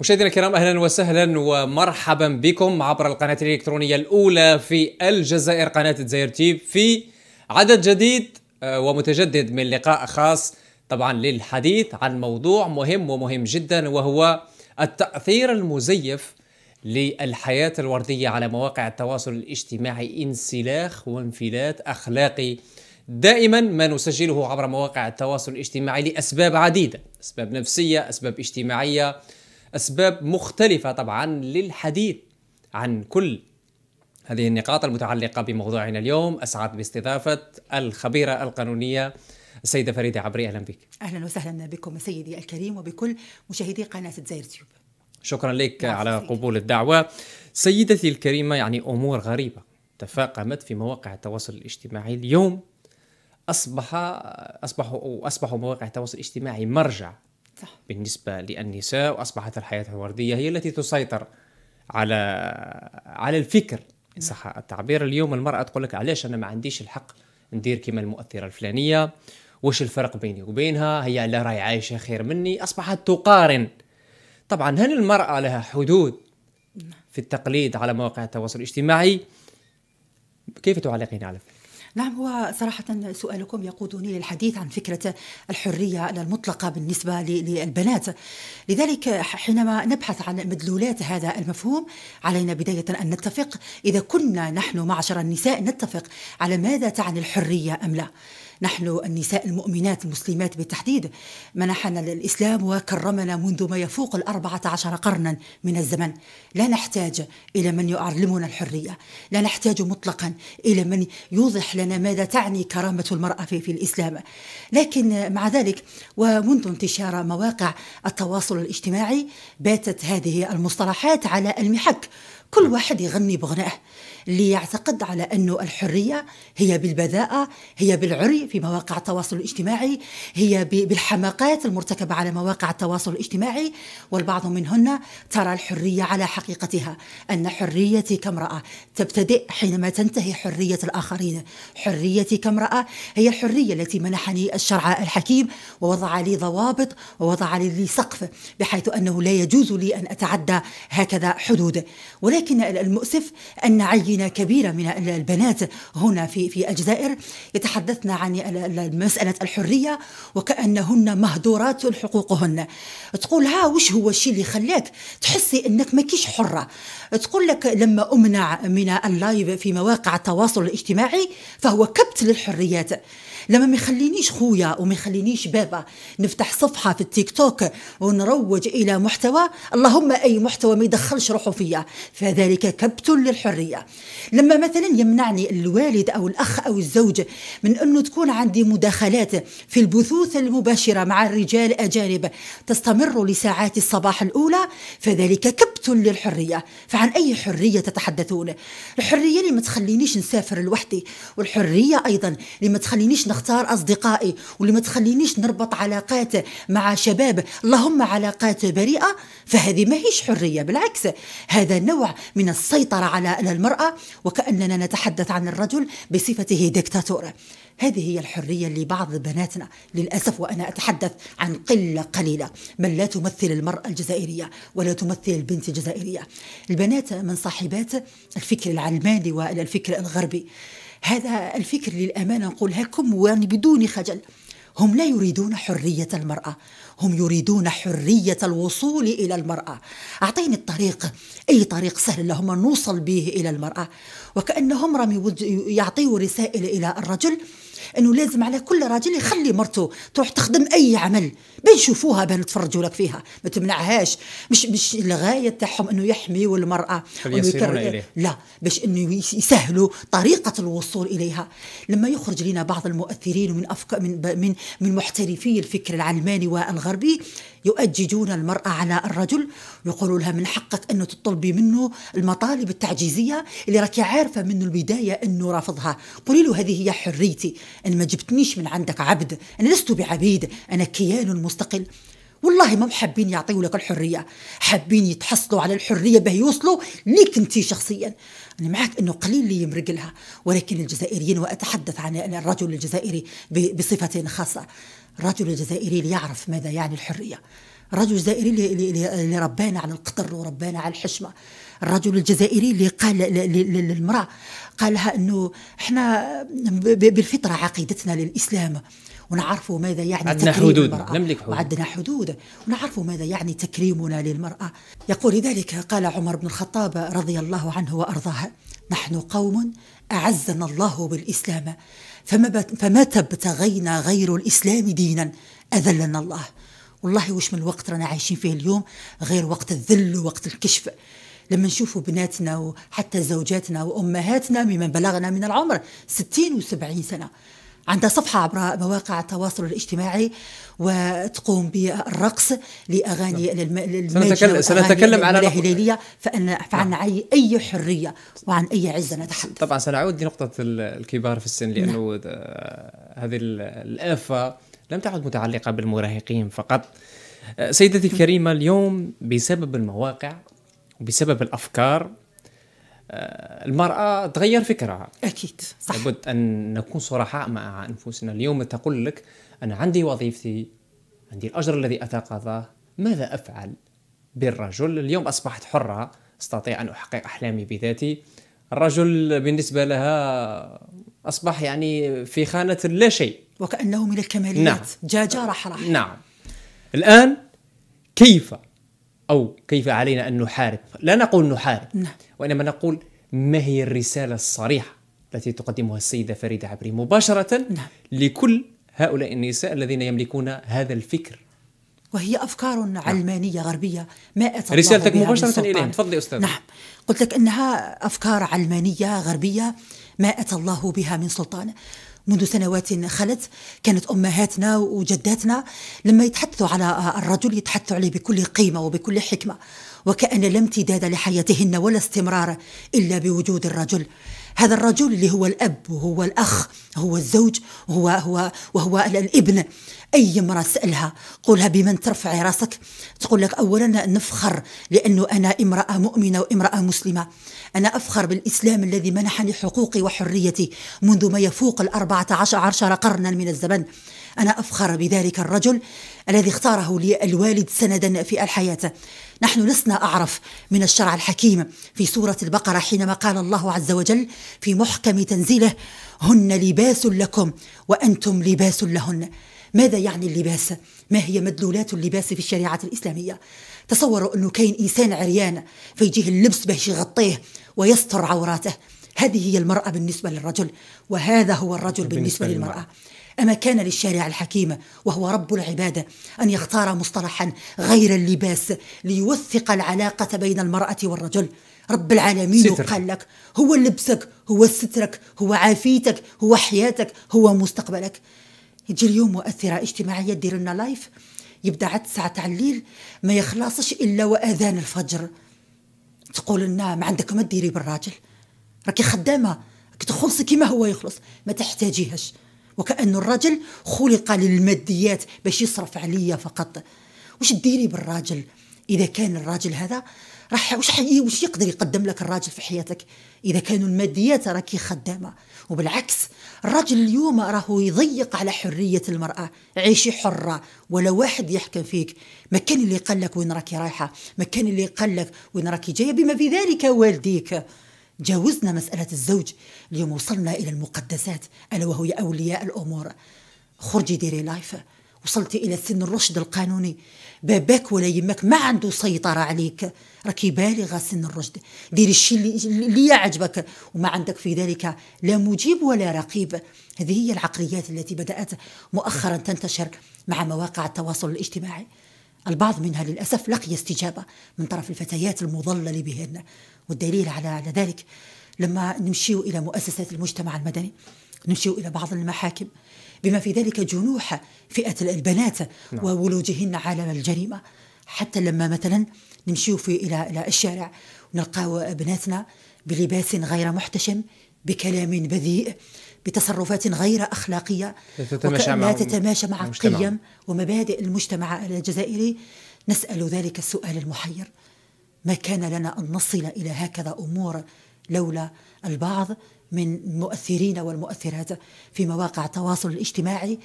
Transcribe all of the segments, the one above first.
مشاهدينا الكرام اهلا وسهلا ومرحبا بكم عبر القناه الالكترونيه الاولى في الجزائر قناه الجزائر تيب في عدد جديد آه، ومتجدد من لقاء خاص طبعا للحديث عن موضوع مهم ومهم جدا وهو التاثير المزيف للحياه الورديه على مواقع التواصل الاجتماعي انسلاخ وانفلات اخلاقي دائما ما نسجله عبر مواقع التواصل الاجتماعي لاسباب عديده اسباب نفسيه اسباب اجتماعيه أسباب مختلفة طبعا للحديث عن كل هذه النقاط المتعلقة بموضوعنا اليوم أسعد باستضافة الخبيرة القانونية السيدة فريدة عبري أهلا بك أهلا وسهلا بكم سيدي الكريم وبكل مشاهدي قناة زاير تيوب شكرا لك على سيدي. قبول الدعوة سيدتي الكريمة يعني أمور غريبة تفاقمت في مواقع التواصل الاجتماعي اليوم أصبح أصبحوا أصبحوا مواقع التواصل الاجتماعي مرجع صح. بالنسبه للنساء واصبحت الحياه الورديه هي التي تسيطر على على الفكر ان نعم. صح التعبير اليوم المراه تقول لك علاش انا ما عنديش الحق ندير كما المؤثره الفلانيه وش الفرق بيني وبينها هي على راي عايشه خير مني اصبحت تقارن طبعا هل المراه لها حدود نعم. في التقليد على مواقع التواصل الاجتماعي كيف تعلقين على ذلك نعم هو صراحة سؤالكم يقودني للحديث عن فكرة الحرية المطلقة بالنسبة للبنات لذلك حينما نبحث عن مدلولات هذا المفهوم علينا بداية أن نتفق إذا كنا نحن معشر النساء نتفق على ماذا تعني الحرية أم لا نحن النساء المؤمنات المسلمات بالتحديد منحنا الإسلام وكرمنا منذ ما يفوق الأربعة عشر قرنا من الزمن لا نحتاج إلى من يعلمنا الحرية لا نحتاج مطلقا إلى من يوضح لنا ماذا تعني كرامة المرأة في, في الإسلام لكن مع ذلك ومنذ انتشار مواقع التواصل الاجتماعي باتت هذه المصطلحات على المحك كل واحد يغني بغنائه ليعتقد على أن الحرية هي بالبذاءة هي بالعري في مواقع التواصل الاجتماعي هي بالحماقات المرتكبة على مواقع التواصل الاجتماعي والبعض منهن ترى الحرية على حقيقتها أن حريتي كامرأة تبتدئ حينما تنتهي حرية الآخرين حريتي كامرأة هي الحرية التي منحني الشرع الحكيم ووضع لي ضوابط ووضع لي سقف بحيث أنه لا يجوز لي أن أتعدى هكذا حدود ولكن المؤسف أن عيني مدينة كبيرة من البنات هنا في في الجزائر يتحدثن عن مسألة الحرية وكأنهن مهدورات حقوقهن تقول ها وش هو الشيء اللي خلاك تحسي انك ماكيش حرة تقول لك لما امنع من اللايف في مواقع التواصل الاجتماعي فهو كبت للحريات لما ما يخلينيش خويا وما يخلينيش بابا نفتح صفحه في التيك توك ونروج الى محتوى اللهم اي محتوى ما يدخلش روحه فيا فذلك كبت للحريه لما مثلا يمنعني الوالد او الاخ او الزوج من انه تكون عندي مداخلات في البثوث المباشره مع الرجال اجانب تستمر لساعات الصباح الاولى فذلك كبت للحريه فعن اي حريه تتحدثون الحريه اللي ما تخلينيش نسافر لوحدي والحريه ايضا اللي ما تخلينيش نختار أصدقائي واللي ما تخلينيش نربط علاقات مع شباب اللهم علاقات بريئة فهذه ما هيش حرية بالعكس هذا نوع من السيطرة على المرأة وكأننا نتحدث عن الرجل بصفته دكتاتور هذه هي الحرية لبعض بناتنا للأسف وأنا أتحدث عن قلة قليلة من لا تمثل المرأة الجزائرية ولا تمثل البنت الجزائرية البنات من صاحبات الفكر العلماني والفكر الغربي هذا الفكر للأمانة نقولها لكم يعني بدون خجل هم لا يريدون حرية المرأة هم يريدون حرية الوصول إلى المرأة أعطيني الطريق أي طريق سهل لهم نوصل به إلى المرأة وكأنهم رمي يعطيوا رسائل إلى الرجل انه لازم على كل راجل يخلي مرته تروح تخدم اي عمل بنشوفوها بنتفرجوا لك فيها ما تمنعهاش مش مش الغايه تاعهم انه يحميوا المراه إليه. لا باش انه يسهلوا طريقه الوصول اليها لما يخرج لنا بعض المؤثرين من أفكار من من من محترفي الفكر العلماني والغربي يؤججون المرأة على الرجل يقولوا لها من حقك أنه تطلبي منه المطالب التعجيزية اللي راكي عارفة منه البداية أنه رافضها قولي له هذه هي حريتي أنا ما جبتنيش من عندك عبد أنا لست بعبيد أنا كيان مستقل والله ما حابين يعطيوا لك الحرية حابين يتحصلوا على الحرية باه يوصلوا ليك انت شخصيا أنا معك أنه قليل اللي يمرق لها ولكن الجزائريين وأتحدث عن الرجل الجزائري بصفة خاصة رجل جزائري ليعرف ماذا يعني الحرية رجل جزائري اللي ربانا على القطر وربانا على الحشمة الرجل الجزائري اللي قال للمرأة قالها أنه إحنا بالفطرة عقيدتنا للإسلام ونعرفوا ماذا يعني عندنا حدود نملك حدود وعندنا حدود ونعرفوا ماذا يعني تكريمنا للمرأة يقول لذلك قال عمر بن الخطاب رضي الله عنه وأرضاه نحن قوم أعزنا الله بالإسلام فمتى ابتغينا غير الإسلام دينا أذلنا الله والله وش من وقت رانا عايشين فيه اليوم غير وقت الذل ووقت الكشف لما نشوفوا بناتنا وحتى زوجاتنا وأمهاتنا ممن بلغنا من العمر ستين وسبعين سنة عندها صفحة عبر مواقع التواصل الاجتماعي وتقوم بالرقص لأغاني نعم. سنتكلم, سنتكلم على الهلالية فأن فعن أي أي حرية وعن أي عزة نتحدث طبعا سنعود لنقطة الكبار في السن لأنه نعم. هذه الآفة لم تعد متعلقة بالمراهقين فقط سيدتي نعم. الكريمة اليوم بسبب المواقع وبسبب الأفكار آه، المرأة تغير فكرها أكيد صح لابد أن نكون صرحاء مع أنفسنا اليوم تقول لك أنا عندي وظيفتي عندي الأجر الذي أتقاضاه ماذا أفعل بالرجل اليوم أصبحت حرة أستطيع أن أحقق أحلامي بذاتي الرجل بالنسبة لها أصبح يعني في خانة لا شيء وكأنه من الكماليات نعم. جاجا راح راح نعم الآن كيف أو كيف علينا أن نحارب لا نقول نحارب نعم. وإنما نقول ما هي الرسالة الصريحة التي تقدمها السيدة فريدة عبري مباشرة نعم. لكل هؤلاء النساء الذين يملكون هذا الفكر وهي أفكار نعم. علمانية غربية ما أتى رسالتك مباشرة إليهم تفضلي أستاذ نعم قلت لك أنها أفكار علمانية غربية ما أتى الله بها من سلطان منذ سنوات خلت كانت أمهاتنا وجداتنا لما يتحدثوا على الرجل يتحدثوا عليه بكل قيمة وبكل حكمة وكأن لا امتداد لحياتهن ولا استمرار إلا بوجود الرجل هذا الرجل اللي هو الأب وهو الأخ هو الزوج وهو هو وهو الابن أي امرأة سألها قولها بمن ترفعي راسك تقول لك أولا نفخر لأنه أنا امرأة مؤمنة وامرأة مسلمة أنا أفخر بالإسلام الذي منحني حقوقي وحريتي منذ ما يفوق الأربعة عشر, عشر قرنا من الزمن أنا أفخر بذلك الرجل الذي اختاره لي الوالد سندا في الحياة نحن لسنا أعرف من الشرع الحكيم في سورة البقرة حينما قال الله عز وجل في محكم تنزيله هن لباس لكم وأنتم لباس لهن ماذا يعني اللباس؟ ما هي مدلولات اللباس في الشريعة الإسلامية؟ تصوروا أنه كاين إنسان عريان فيجيه اللبس باش يغطيه ويستر عوراته هذه هي المرأة بالنسبة للرجل وهذا هو الرجل بالنسبة, بالنسبة للمرأة, للمرأة. أما كان للشارع الحكيم وهو رب العبادة أن يختار مصطلحا غير اللباس ليوثق العلاقة بين المرأة والرجل رب العالمين ستر. قال لك هو لبسك هو سترك هو عافيتك هو حياتك هو مستقبلك يجي اليوم مؤثرة اجتماعية دير لنا لايف يبدا عاد الساعة تاع الليل ما يخلصش الا واذان الفجر تقول لنا ما عندك ما ديري بالراجل راكي خدامه كي تخلصي كيما هو يخلص ما تحتاجيهاش وكأن الرجل خلق للماديات باش يصرف عليا فقط وش ديري بالراجل إذا كان الراجل هذا راح وش حي وش يقدر يقدم لك الراجل في حياتك اذا كانوا الماديات راكي خدامه وبالعكس الراجل اليوم راهو يضيق على حريه المراه عيشي حره ولا واحد يحكم فيك ما كان اللي قال لك وين راكي رايحه ما كان اللي قال لك وين راكي جايه بما في ذلك والديك جاوزنا مسألة الزوج اليوم وصلنا إلى المقدسات ألا وهي أولياء الأمور خرجي ديري لايف وصلتي إلى سن الرشد القانوني باباك ولا يمك ما عنده سيطرة عليك راكي بالغة سن الرشد ديري الشيء اللي, اللي يعجبك وما عندك في ذلك لا مجيب ولا رقيب هذه هي العقليات التي بدأت مؤخرا تنتشر مع مواقع التواصل الاجتماعي البعض منها للأسف لقي استجابة من طرف الفتيات المضللة بهن والدليل على على ذلك لما نمشيو إلى مؤسسات المجتمع المدني نمشيو إلى بعض المحاكم بما في ذلك جنوح فئة البنات نعم. وولوجهن عالم الجريمة حتى لما مثلا نمشيو في إلى إلى الشارع ونلقاو بناتنا بلباس غير محتشم بكلام بذيء بتصرفات غير أخلاقية تتماشى وكأنها مع تتماشى مع قيم ومبادئ المجتمع الجزائري نسأل ذلك السؤال المحير ما كان لنا أن نصل إلى هكذا أمور لولا البعض من المؤثرين والمؤثرات في مواقع التواصل الاجتماعي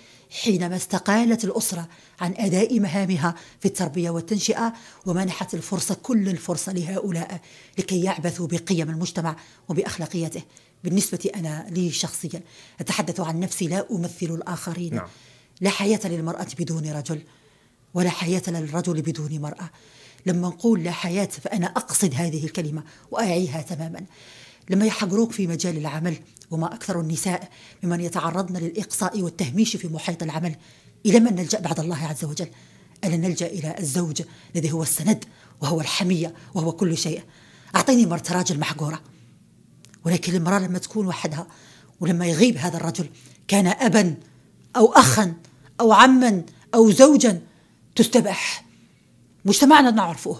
حينما استقالت الأسرة عن أداء مهامها في التربية والتنشئة ومنحت الفرصة كل الفرصة لهؤلاء لكي يعبثوا بقيم المجتمع وبأخلاقيته بالنسبة أنا لي شخصيا أتحدث عن نفسي لا أمثل الآخرين نعم. لا حياة للمرأة بدون رجل ولا حياة للرجل بدون مرأة لما نقول لا حياة فأنا أقصد هذه الكلمة وأعيها تماما لما يحقروك في مجال العمل وما أكثر النساء ممن يتعرضن للإقصاء والتهميش في محيط العمل إلى من نلجأ بعد الله عز وجل ألا نلجأ إلى الزوج الذي هو السند وهو الحمية وهو كل شيء أعطيني مرة راجل محقورة ولكن المرأة لما تكون وحدها ولما يغيب هذا الرجل كان أبا أو أخا أو عما أو زوجا تستبح مجتمعنا نعرفه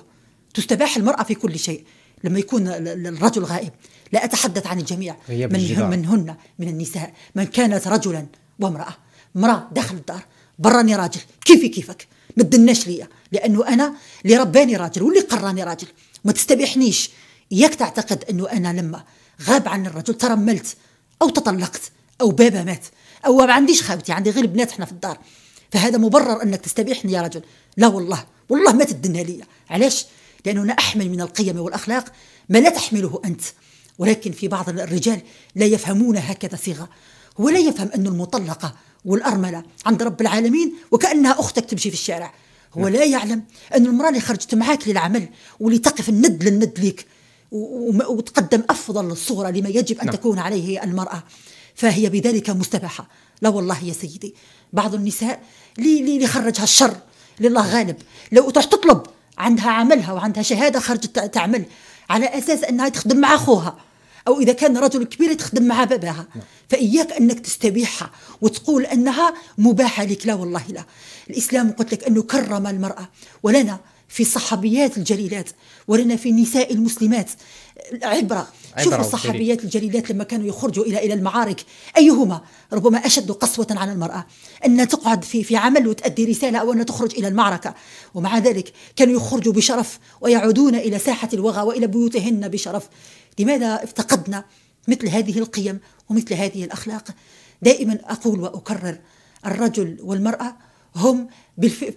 تستباح المرأة في كل شيء لما يكون الرجل غائب لا أتحدث عن الجميع من, من هن من النساء من كانت رجلا وامرأة امرأة داخل الدار براني راجل كيفي كيفك ما تدناش ليا لأنه أنا اللي رباني راجل واللي قراني راجل ما تستبيحنيش إياك تعتقد أنه أنا لما غاب عن الرجل ترملت أو تطلقت أو بابا مات أو ما عنديش خاوتي عندي غير بنات احنا في الدار فهذا مبرر أنك تستبيحني يا رجل لا والله والله ما تدنها لي علاش لأنه أنا أحمل من القيم والأخلاق ما لا تحمله أنت ولكن في بعض الرجال لا يفهمون هكذا صيغة ولا يفهم أن المطلقة والأرملة عند رب العالمين وكأنها أختك تمشي في الشارع هو نعم. لا يعلم أن المرأة اللي خرجت معاك للعمل واللي تقف الند للند ليك وتقدم أفضل الصورة لما يجب أن نعم. تكون عليه المرأة فهي بذلك مستباحة لا والله يا سيدي بعض النساء لي لي خرجها الشر لله غالب لو تروح تطلب عندها عملها وعندها شهاده خرجت تعمل على اساس انها تخدم مع اخوها او اذا كان رجل كبير تخدم مع باباها نعم. فاياك انك تستبيحها وتقول انها مباحه لك لا والله لا الاسلام قلت لك انه كرم المراه ولنا في الصحابيات الجليلات ولنا في النساء المسلمات عبرة, عبرة شوفوا الصحابيات الجليلات لما كانوا يخرجوا إلى إلى المعارك أيهما ربما أشد قسوة على المرأة أن تقعد في في عمل وتؤدي رسالة أو أن تخرج إلى المعركة ومع ذلك كانوا يخرجوا بشرف ويعودون إلى ساحة الوغى وإلى بيوتهن بشرف لماذا افتقدنا مثل هذه القيم ومثل هذه الأخلاق دائما أقول وأكرر الرجل والمرأة هم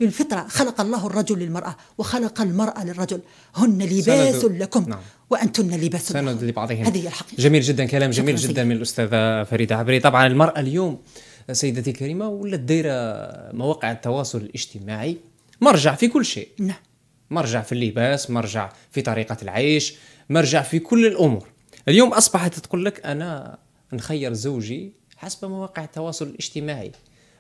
بالفطرة خلق الله الرجل للمرأة وخلق المرأة للرجل هن لباس سند... لكم نعم. وأنتن لباس سند لكم لبعضهم هذه الحقيقة جميل جدا كلام جميل جدا من الأستاذة فريدة عبري طبعا المرأة اليوم سيدتي الكريمة ولات دايرة مواقع التواصل الاجتماعي مرجع في كل شيء نعم مرجع في اللباس مرجع في طريقة العيش مرجع في كل الأمور اليوم أصبحت تقول لك أنا نخير زوجي حسب مواقع التواصل الاجتماعي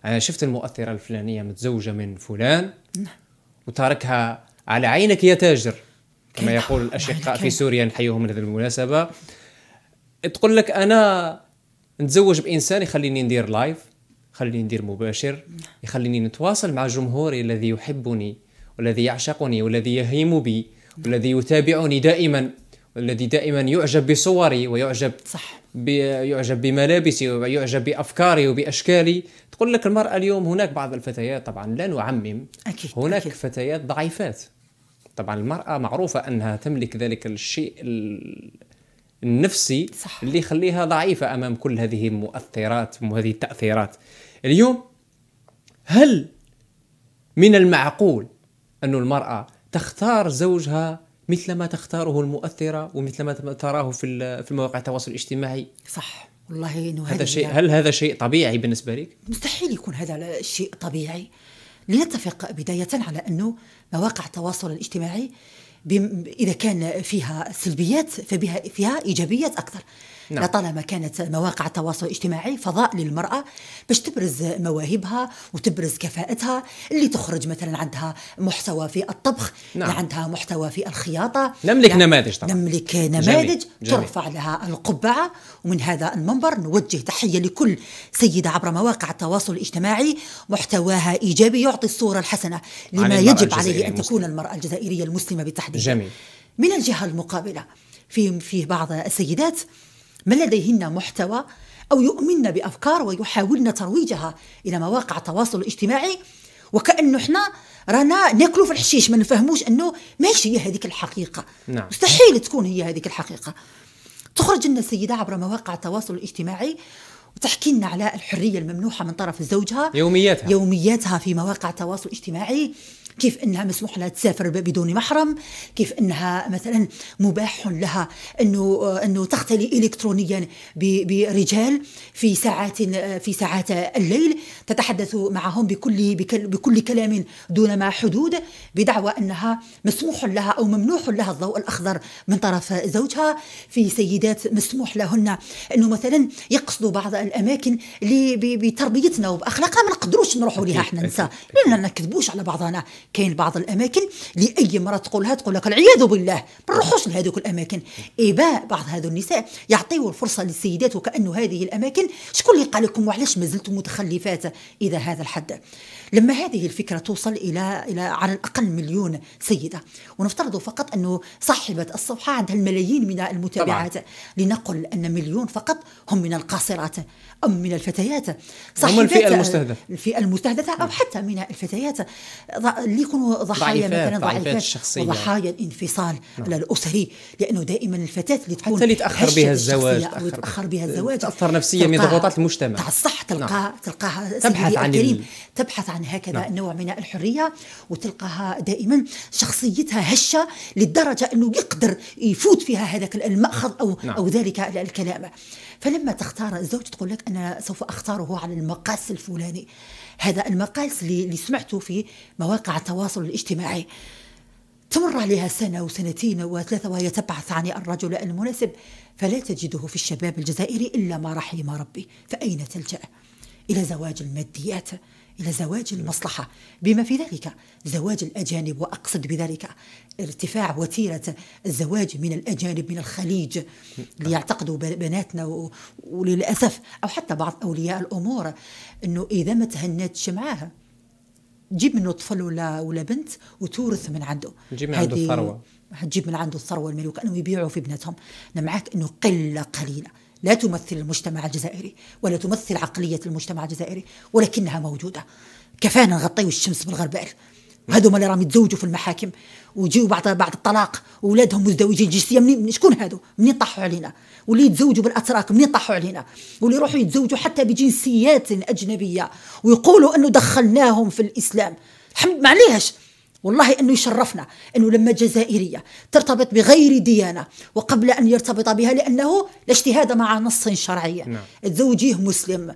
انا شفت المؤثره الفلانيه متزوجه من فلان نعم. وتاركها على عينك يا تاجر كما يقول الاشقاء في سوريا نحيهم من هذه المناسبه تقول لك انا نتزوج بانسان يخليني ندير لايف يخليني ندير مباشر نعم. يخليني نتواصل مع جمهوري الذي يحبني والذي يعشقني والذي يهيم بي نعم. والذي يتابعني دائما والذي دائما يعجب بصوري ويعجب صح يعجب بملابسي ويعجب بافكاري وباشكالي تقول لك المراه اليوم هناك بعض الفتيات طبعا لا نعمم أكيد هناك أكيد. فتيات ضعيفات طبعا المراه معروفه انها تملك ذلك الشيء النفسي صح. اللي يخليها ضعيفه امام كل هذه المؤثرات وهذه التاثيرات اليوم هل من المعقول أن المرأة تختار زوجها مثل ما تختاره المؤثره ومثل ما تراه في في مواقع التواصل الاجتماعي صح والله انه هذا, شيء هل هذا شيء طبيعي بالنسبه لك مستحيل يكون هذا شيء طبيعي لنتفق بدايه على انه مواقع التواصل الاجتماعي اذا كان فيها سلبيات فبها فيها ايجابيات اكثر نعم. لطالما كانت مواقع التواصل الاجتماعي فضاء للمرأة باش تبرز مواهبها وتبرز كفاءتها اللي تخرج مثلا عندها محتوى في الطبخ نعم. عندها محتوى في الخياطة نملك نعم. نماذج طبعا نملك نماذج جميل. جميل. ترفع لها القبعة ومن هذا المنبر نوجه تحية لكل سيدة عبر مواقع التواصل الاجتماعي محتواها إيجابي يعطي الصورة الحسنة لما يجب عليه أن تكون المرأة الجزائرية المسلمة بالتحديد جميل. من الجهة المقابلة في في بعض السيدات من لديهن محتوى أو يؤمن بأفكار ويحاولن ترويجها إلى مواقع التواصل الاجتماعي وكأنه احنا رانا ناكلوا في الحشيش ما نفهموش أنه ماشي هي هذيك الحقيقة نعم. مستحيل تكون هي هذيك الحقيقة تخرج لنا السيدة عبر مواقع التواصل الاجتماعي وتحكي لنا على الحرية الممنوحة من طرف زوجها يومياتها يومياتها في مواقع التواصل الاجتماعي كيف انها مسموح لها تسافر بدون محرم كيف انها مثلا مباح لها انه انه تختلي الكترونيا برجال في ساعات في ساعات الليل تتحدث معهم بكل بكل كلام دون ما حدود بدعوى انها مسموح لها او ممنوح لها الضوء الاخضر من طرف زوجها في سيدات مسموح لهن انه مثلا يقصدوا بعض الاماكن بتربيتنا وباخلاقنا ما نقدروش نروحوا لها احنا نسا لان ما نكذبوش على بعضنا كاين بعض الاماكن لاي مرأة تقولها تقول لك العياذ بالله ما نروحوش لهذوك الاماكن اباء بعض هذو النساء يعطيوا الفرصه للسيدات وكانه هذه الاماكن شكون اللي قال لكم وعلاش مازلتم متخلفات الى هذا الحد لما هذه الفكره توصل الى الى على الاقل مليون سيده ونفترض فقط انه صاحبه الصفحه عندها الملايين من المتابعات طبعا. لنقل ان مليون فقط هم من القاصرات أم من الفتيات صاحبات هم الفئه المستهدفه الفئه المستهدفه او حتى من الفتيات اللي يكونوا ضحايا مثلا ضعيفات الشخصية وضحايا الانفصال نعم. الاسري لانه دائما الفتاه اللي تكون حتى اللي تاخر بها الزواج تأخر, تاخر بها الزواج تاثر نفسيا من ضغوطات المجتمع تاع الصح تلقى نعم. تلقاها تبحث عن الكريم تبحث عن هكذا نعم. نوع من الحريه وتلقاها دائما شخصيتها هشه للدرجه انه يقدر يفوت فيها هذاك الماخذ او نعم. او ذلك الكلام فلما تختار الزوج تقول لك انا سوف اختاره على المقاس الفلاني هذا المقاس اللي سمعته في مواقع التواصل الاجتماعي تمر عليها سنة وسنتين وثلاثة وهي تبحث عن الرجل المناسب فلا تجده في الشباب الجزائري إلا ما رحم ربي فأين تلجأ؟ إلى زواج الماديات إلى زواج المصلحة بما في ذلك زواج الأجانب وأقصد بذلك ارتفاع وتيرة الزواج من الأجانب من الخليج ليعتقدوا بناتنا وللأسف أو حتى بعض أولياء الأمور أنه إذا ما تهنتش معاه جيب منه طفل ولا ولا بنت وتورث من عنده جيب من عنده الثروه تجيب من عنده الثروه الملوك وكانهم يبيعوا في بناتهم انا معك انه قله قليله لا تمثل المجتمع الجزائري ولا تمثل عقلية المجتمع الجزائري ولكنها موجودة كفانا نغطيو الشمس بالغربال هذوما اللي راهم يتزوجوا في المحاكم ويجيو بعد بعد الطلاق واولادهم مزدوجين جنسيه من شكون هذو منين طاحوا علينا واللي يتزوجوا بالاتراك منين طاحوا علينا واللي يروحوا يتزوجوا حتى بجنسيات اجنبيه ويقولوا انه دخلناهم في الاسلام الحمد معليش والله انه يشرفنا انه لما جزائريه ترتبط بغير ديانه وقبل ان يرتبط بها لانه لا اجتهاد مع نص شرعي نعم. تزوجيه مسلم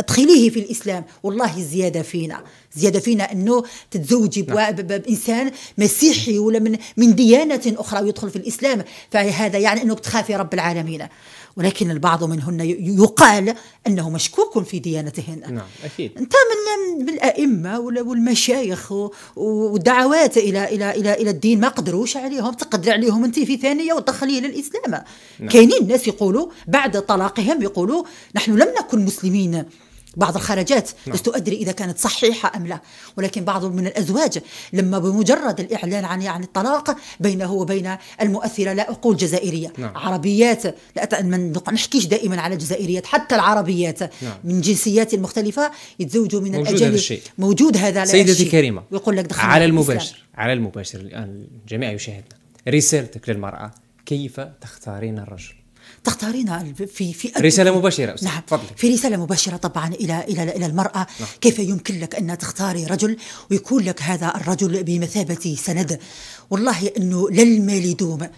ادخليه في الاسلام والله زياده فينا زياده فينا انه تتزوجي بانسان نعم. مسيحي ولا من من ديانه اخرى ويدخل في الاسلام فهذا يعني انك تخافي رب العالمين ولكن البعض منهن يقال أنه مشكوك في ديانتهن نعم أكيد أنت من الأئمة والمشايخ والدعوات إلى إلى إلى إلى الدين ما قدروش عليهم تقدر عليهم أنت في ثانية وتدخلي إلى الإسلام نعم. كاينين ناس يقولوا بعد طلاقهم يقولوا نحن لم نكن مسلمين بعض الخرجات نعم. لست أدري إذا كانت صحيحة أم لا ولكن بعض من الأزواج لما بمجرد الإعلان عن يعني الطلاق بينه وبين المؤثرة لا أقول جزائرية نعم. عربيات لا من نحكيش دائما على الجزائريات حتى العربيات نعم. من جنسيات مختلفة يتزوجوا من موجود الأجانب هذا الشيء. موجود هذا سيدتي كريمة ويقول لك دخل على المباشر الإسلام. على المباشر الآن الجميع يشاهدنا رسالتك للمرأة كيف تختارين الرجل تختارين في في رساله مباشره أستاذ. نعم فضلك. في رساله مباشره طبعا الى الى الى المراه نعم. كيف يمكن لك ان تختاري رجل ويكون لك هذا الرجل بمثابه سند والله انه لا المال دوم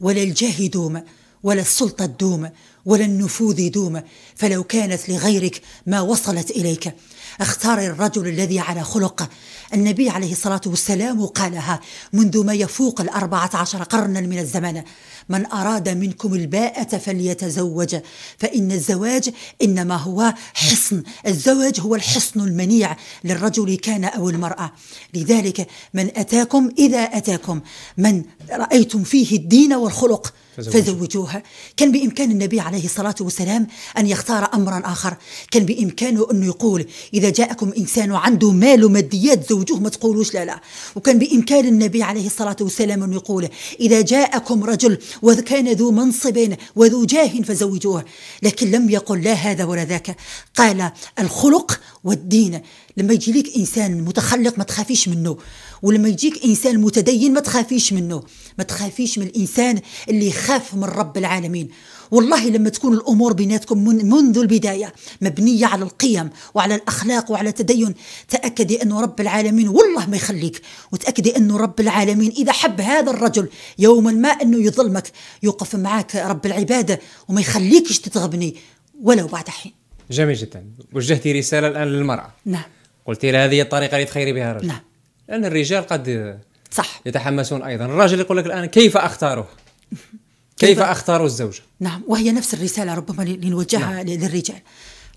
ولا الجاه دوم ولا السلطه دوم ولا النفوذ دوم فلو كانت لغيرك ما وصلت إليك اختار الرجل الذي على خلقه النبي عليه الصلاة والسلام قالها منذ ما يفوق الأربعة عشر قرنا من الزمن من أراد منكم الباءة فليتزوج فإن الزواج إنما هو حصن الزواج هو الحصن المنيع للرجل كان أو المرأة لذلك من أتاكم إذا أتاكم من رأيتم فيه الدين والخلق فزوجوها كان بإمكان النبي عليه عليه الصلاة والسلام أن يختار أمرا آخر كان بإمكانه أنه يقول إذا جاءكم إنسان عنده مال وماديات زوجوه ما تقولوش لا لا وكان بإمكان النبي عليه الصلاة والسلام أن يقول إذا جاءكم رجل وكان ذو منصب وذو جاه فزوجوه لكن لم يقل لا هذا ولا ذاك قال الخلق والدين لما يجي لك انسان متخلق ما تخافيش منه ولما يجيك انسان متدين ما تخافيش منه ما تخافيش من الانسان اللي يخاف من رب العالمين والله لما تكون الامور بيناتكم من منذ البدايه مبنيه على القيم وعلى الاخلاق وعلى التدين تاكدي انه رب العالمين والله ما يخليك وتاكدي انه رب العالمين اذا حب هذا الرجل يوما ما انه يظلمك يوقف معك رب العباده وما يخليكش تتغبني ولو بعد حين جميل جدا وجهتي رساله الان للمراه نعم قلت لها هذه الطريقه اللي تخيري بها الرجل نعم لان الرجال قد صح يتحمسون ايضا الراجل يقول لك الان كيف اختاره كيف اختار الزوجه؟ نعم وهي نفس الرساله ربما لنوجهها نعم. للرجال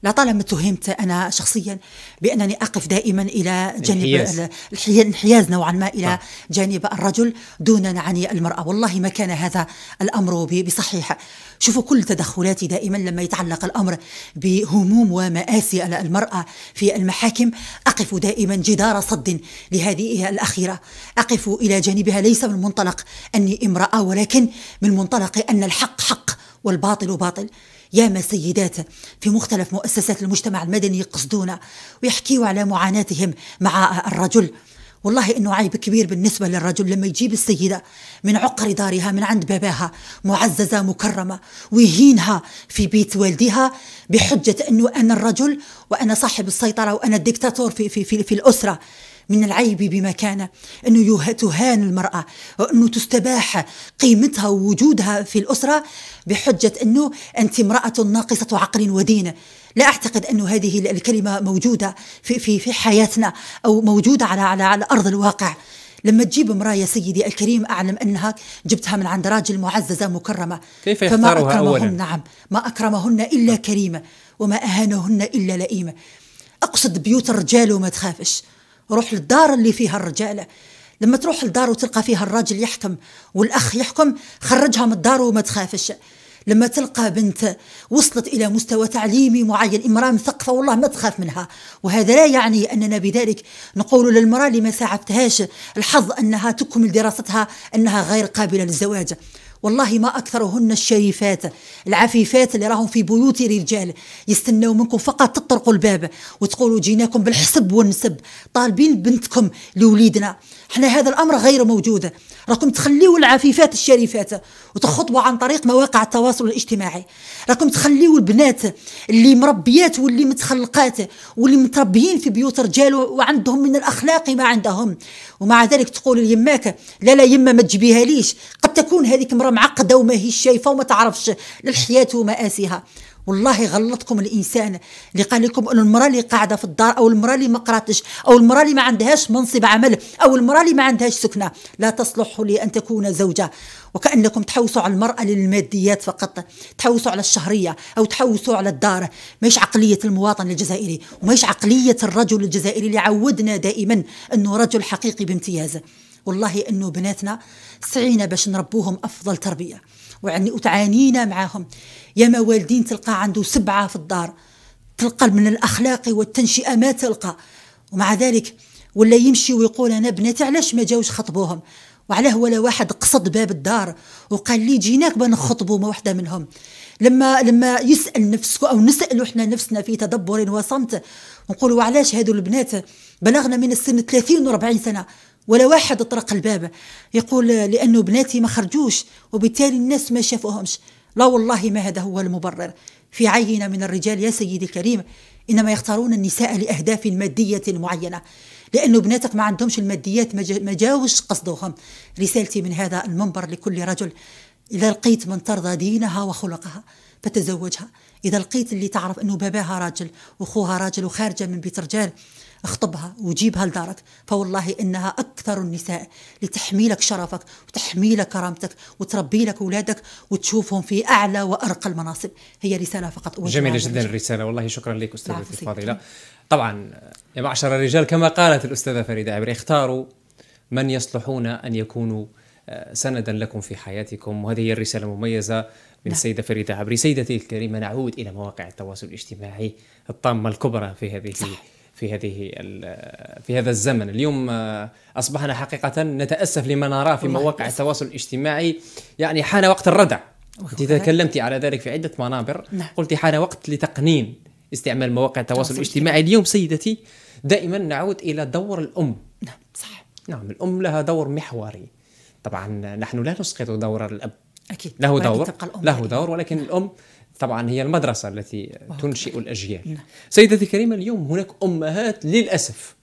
لطالما اتهمت أنا شخصيا بأنني أقف دائما إلى جانب الانحياز, الانحياز نوعا ما إلى آه. جانب الرجل دون عن المرأة والله ما كان هذا الأمر بصحيح شوفوا كل تدخلاتي دائما لما يتعلق الأمر بهموم ومآسي المرأة في المحاكم أقف دائما جدار صد لهذه الأخيرة أقف إلى جانبها ليس من منطلق أني امرأة ولكن من منطلق أن الحق حق والباطل باطل ياما سيدات في مختلف مؤسسات المجتمع المدني يقصدونا ويحكيوا على معاناتهم مع الرجل والله انه عيب كبير بالنسبه للرجل لما يجيب السيده من عقر دارها من عند باباها معززه مكرمه ويهينها في بيت والدها بحجه انه انا الرجل وانا صاحب السيطره وانا الدكتاتور في في في, في الاسره من العيب بمكانه أنه تهان المرأة وأنه تستباح قيمتها ووجودها في الأسرة بحجة أنه أنت امرأة ناقصة عقل ودين لا اعتقد انه هذه الكلمه موجوده في في في حياتنا او موجوده على على على ارض الواقع لما تجيب امراه يا سيدي الكريم اعلم انها جبتها من عند راجل معززه مكرمه كيف فما اكرمهن أولاً؟ نعم ما اكرمهن الا طيب. كريمه وما اهانهن الا لئيمه اقصد بيوت الرجال وما تخافش روح للدار اللي فيها الرجال لما تروح للدار وتلقى فيها الراجل يحكم والاخ يحكم خرجها من الدار وما تخافش لما تلقى بنت وصلت الى مستوى تعليمي معين امراه مثقفه والله ما تخاف منها وهذا لا يعني اننا بذلك نقول للمراه اللي ما ساعدتهاش الحظ انها تكمل دراستها انها غير قابله للزواج والله ما أكثرهن الشريفات العفيفات اللي راهم في بيوت رجال يستناو منكم فقط تطرقوا الباب وتقولوا جيناكم بالحسب والنسب طالبين بنتكم لوليدنا حنا هذا الأمر غير موجود راكم تخليو العفيفات الشريفات وتخطبوا عن طريق مواقع التواصل الاجتماعي راكم تخليو البنات اللي مربيات واللي متخلقات واللي متربيين في بيوت رجال وعندهم من الاخلاق ما عندهم ومع ذلك تقول يماك لا لا يما ما تجبيها ليش قد تكون هذيك مرة معقده وما هي شايفه وما تعرفش للحياة ومآسيها والله غلطكم الانسان اللي قال لكم ان المراه اللي قاعده في الدار او المراه اللي ما قراتش او المراه اللي ما عندهاش منصب عمل او المراه اللي ما عندهاش سكنه لا تصلح لان تكون زوجه وكانكم تحوسوا على المراه للماديات فقط تحوسوا على الشهريه او تحوسوا على الدار مش عقليه المواطن الجزائري ومش عقليه الرجل الجزائري اللي عودنا دائما انه رجل حقيقي بامتياز والله انه بناتنا سعينا باش نربوهم افضل تربيه وعني وتعانينا معاهم يا ما والدين تلقى عنده سبعة في الدار تلقى من الأخلاق والتنشئة ما تلقى ومع ذلك ولا يمشي ويقول أنا بناتي علاش ما جاوش خطبوهم وعلاه ولا واحد قصد باب الدار وقال لي جيناك بنخطبوا ما وحده منهم لما لما يسأل نفسك أو نسأل إحنا نفسنا في تدبر وصمت ونقولوا علاش هادو البنات بلغنا من السن 30 و 40 سنة ولا واحد طرق الباب يقول لأنه بناتي ما خرجوش وبالتالي الناس ما شافوهمش لا والله ما هذا هو المبرر في عينة من الرجال يا سيدي الكريم إنما يختارون النساء لأهداف مادية معينة لأنه بناتك ما عندهمش الماديات ما جاوش قصدهم رسالتي من هذا المنبر لكل رجل إذا لقيت من ترضى دينها وخلقها فتزوجها إذا لقيت اللي تعرف أنه باباها راجل وخوها راجل وخارجة من بيت رجال اخطبها وجيبها لدارك فوالله إنها أكثر النساء لتحميلك شرفك وتحميلك كرامتك وتربي لك أولادك وتشوفهم في أعلى وأرقى المناصب هي رسالة فقط جميلة جدا الرسالة والله شكرا لك أستاذتي الفاضلة طبعا يا معشر الرجال كما قالت الأستاذة فريدة عبري اختاروا من يصلحون أن يكونوا آه، سندا لكم في حياتكم وهذه هي الرسالة المميزة من نعم. السيدة فريدة عبري سيدتي الكريمة نعود إلى مواقع التواصل الاجتماعي الطامة الكبرى في هذه صحيح. في هذه في هذا الزمن اليوم آه، اصبحنا حقيقه نتاسف لما نراه في مواقع التواصل الاجتماعي يعني حان وقت الردع انت تكلمتي على ذلك في عده منابر نعم. قلتي حان وقت لتقنين استعمال مواقع التواصل الاجتماعي اليوم سيدتي دائما نعود الى دور الام نعم صح نعم الام لها دور محوري طبعا نحن لا نسقط دور الاب اكيد له دور له دور ولكن نعم. الام طبعا هي المدرسة التي تنشئ الأجيال نعم. سيدتي الكريمة اليوم هناك أمهات للأسف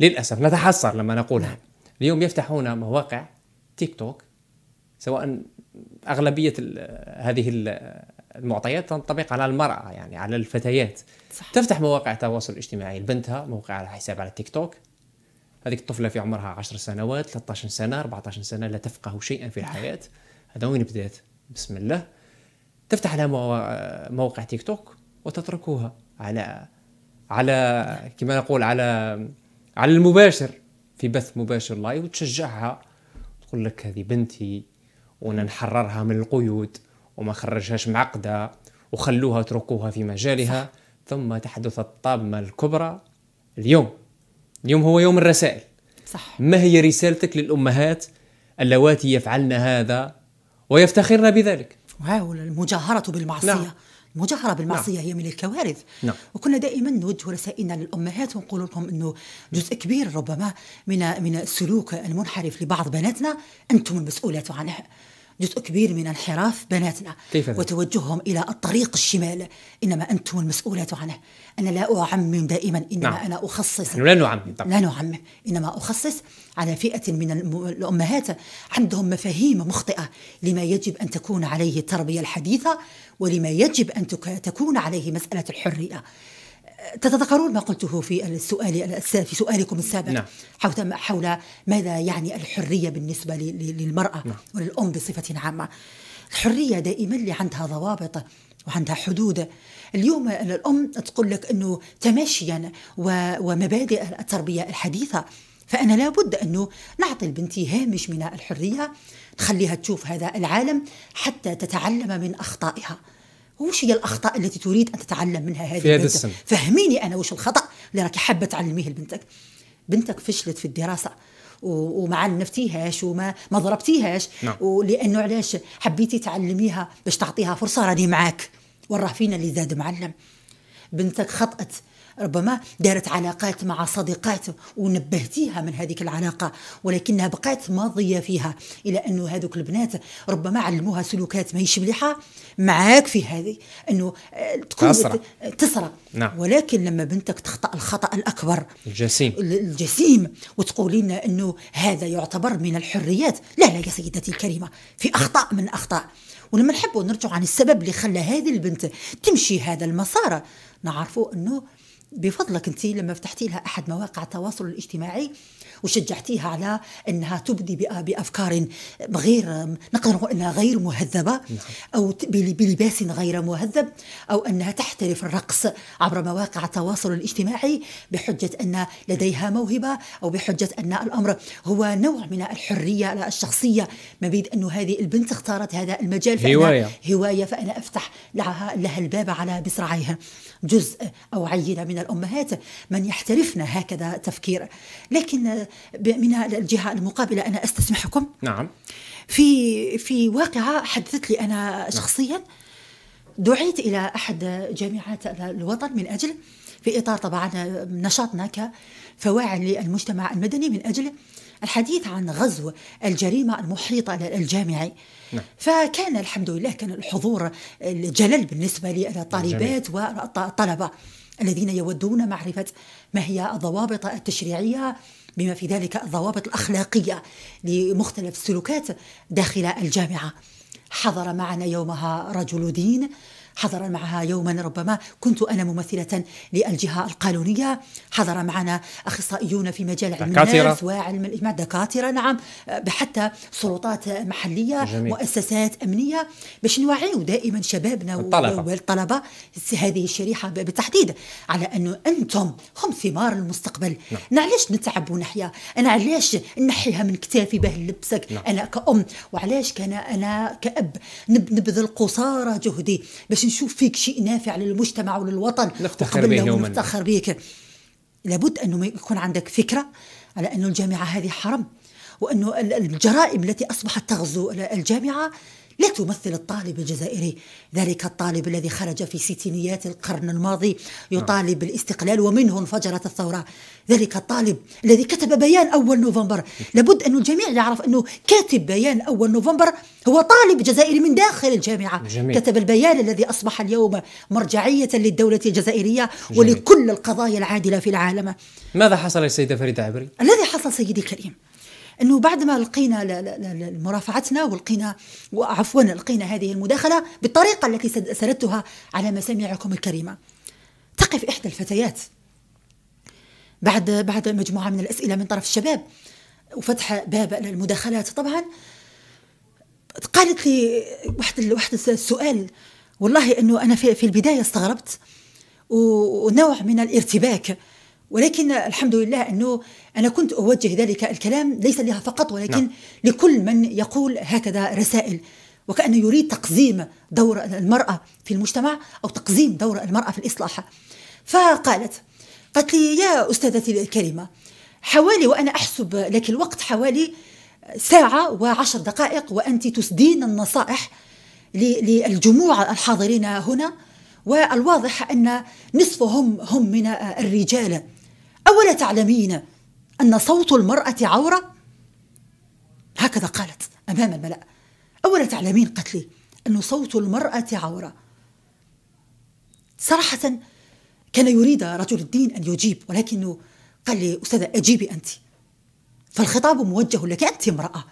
للأسف نتحسر لما نقولها نعم. اليوم يفتحون مواقع تيك توك سواء أغلبية هذه المعطيات تنطبق على المرأة يعني على الفتيات صح. تفتح مواقع التواصل الاجتماعي لبنتها موقع على حساب على تيك توك هذه الطفلة في عمرها 10 سنوات 13 سنة 14 سنة لا تفقه شيئا في الحياة نعم. هذا وين بدأت بسم الله تفتح لها موقع تيك توك وتتركوها على على كما نقول على على المباشر في بث مباشر لايف وتشجعها تقول لك هذه بنتي وانا نحررها من القيود وما خرجهاش معقده وخلوها تركوها في مجالها ثم تحدث الطامه الكبرى اليوم اليوم هو يوم الرسائل صح ما هي رسالتك للامهات اللواتي يفعلن هذا ويفتخرن بذلك واو المجاهرة بالمعصية نعم. المجاهرة بالمعصية نعم. هي من الكوارث نعم. وكنا دائما نوجه رسائلنا للأمهات ونقول لهم أنه جزء كبير ربما من من السلوك المنحرف لبعض بناتنا أنتم المسؤولات عنه جزء كبير من انحراف بناتنا كيف وتوجههم إلى الطريق الشمال إنما أنتم المسؤولة عنه أنا لا أعمم دائما إنما نعم. أنا أخصص لا نعمم طبعا. لا نعمم إنما أخصص على فئة من الأمهات عندهم مفاهيم مخطئة لما يجب أن تكون عليه التربية الحديثة ولما يجب أن تكون عليه مسألة الحرية تتذكرون ما قلته في السؤال في سؤالكم السابق نعم. حول حول ماذا يعني الحريه بالنسبه للمراه نعم. وللام بصفه عامه الحريه دائما اللي عندها ضوابط وعندها حدود اليوم الام تقول لك انه تماشيا ومبادئ التربيه الحديثه فأنا لابد أنه نعطي البنت هامش من الحرية نخليها تشوف هذا العالم حتى تتعلم من أخطائها وش هي الاخطاء التي تريد ان تتعلم منها هذه في هذا السن فهميني انا وش الخطا اللي راكي حابه تعلميه لبنتك بنتك فشلت في الدراسه وما علمتيهاش وما ما ضربتيهاش نعم. ولانه علاش حبيتي تعلميها باش تعطيها فرصه راني معاك وراه فينا اللي زاد معلم بنتك خطأت ربما دارت علاقات مع صديقات ونبهتيها من هذيك العلاقة ولكنها بقات ماضية فيها إلى أنه هذوك البنات ربما علموها سلوكات ماهيش مليحة معاك في هذه أنه آه، تكون تسرى نعم. ولكن لما بنتك تخطأ الخطأ الأكبر الجسيم الجسيم وتقولي لنا أنه هذا يعتبر من الحريات لا لا يا سيدتي الكريمة في نعم. أخطاء من أخطاء ولما نحبوا نرجعوا عن السبب اللي خلى هذه البنت تمشي هذا المسار نعرفوا أنه بفضلك انت لما فتحتي لها احد مواقع التواصل الاجتماعي وشجعتيها على انها تبدي بافكار غير نقدر نقول انها غير مهذبه نعم. او بلباس غير مهذب او انها تحترف الرقص عبر مواقع التواصل الاجتماعي بحجه ان لديها موهبه او بحجه ان الامر هو نوع من الحريه الشخصيه ما بيد انه هذه البنت اختارت هذا المجال فأنا هوايه هوايه فانا افتح لها لها الباب على مصراعيها جزء او عينه من الامهات من يحترفن هكذا تفكير لكن من الجهه المقابله انا استسمحكم نعم في في واقعه حدثت لي انا نعم. شخصيا دعيت الى احد جامعات الوطن من اجل في اطار طبعا نشاطنا كفواعل للمجتمع المدني من اجل الحديث عن غزو الجريمه المحيطه للجامعي نعم. فكان الحمد لله كان الحضور جلل بالنسبه للطالبات والطلبه الذين يودون معرفه ما هي الضوابط التشريعيه بما في ذلك الضوابط الأخلاقية لمختلف السلوكات داخل الجامعة حضر معنا يومها رجل دين حضر معها يوما ربما كنت أنا ممثلة للجهة القانونية حضر معنا أخصائيون في مجال علم النفس وعلم الاجتماع دكاترة نعم حتى سلطات محلية جميل. مؤسسات أمنية باش نوعيو دائما شبابنا الطلبة. والطلبة هذه الشريحة بالتحديد على أنه أنتم هم ثمار المستقبل نعم. أنا نعم، علاش نتعب ونحيا أنا علاش نحيها من كتافي به لبسك نعم. أنا كأم وعلاش كان أنا كأب نبذل قصارى جهدي باش باش نشوف فيك شيء نافع للمجتمع وللوطن نفتخر به يوما نفتخر بك لابد انه يكون عندك فكره على انه الجامعه هذه حرم وانه الجرائم التي اصبحت تغزو الجامعه لا تمثل الطالب الجزائري ذلك الطالب الذي خرج في ستينيات القرن الماضي يطالب نعم. بالاستقلال ومنه انفجرت الثورة ذلك الطالب الذي كتب بيان أول نوفمبر لابد أن الجميع يعرف أنه كاتب بيان أول نوفمبر هو طالب جزائري من داخل الجامعة جميل. كتب البيان الذي أصبح اليوم مرجعية للدولة الجزائرية جميل. ولكل القضايا العادلة في العالم ماذا حصل السيدة فريدة عبري؟ الذي حصل سيدي كريم انه بعد ما لقينا مرافعتنا ولقينا عفوا لقينا هذه المداخله بالطريقه التي سردتها على مسامعكم الكريمه تقف احدى الفتيات بعد بعد مجموعه من الاسئله من طرف الشباب وفتح باب المداخلات طبعا قالت لي واحد واحد السؤال والله انه انا في, في البدايه استغربت ونوع من الارتباك ولكن الحمد لله أنه أنا كنت أوجه ذلك الكلام ليس لها فقط ولكن نعم. لكل من يقول هكذا رسائل وكأنه يريد تقزيم دور المرأة في المجتمع أو تقزيم دور المرأة في الإصلاح فقالت قالت لي يا أستاذتي الكريمة حوالي وأنا أحسب لك الوقت حوالي ساعة وعشر دقائق وأنت تسدين النصائح للجموع الحاضرين هنا والواضح أن نصفهم هم من الرجال اولا تعلمين ان صوت المراه عوره هكذا قالت امام الملا اولا تعلمين قتلي ان صوت المراه عوره صراحه كان يريد رجل الدين ان يجيب ولكنه قال لي استاذه اجيبي انت فالخطاب موجه لك انت امراه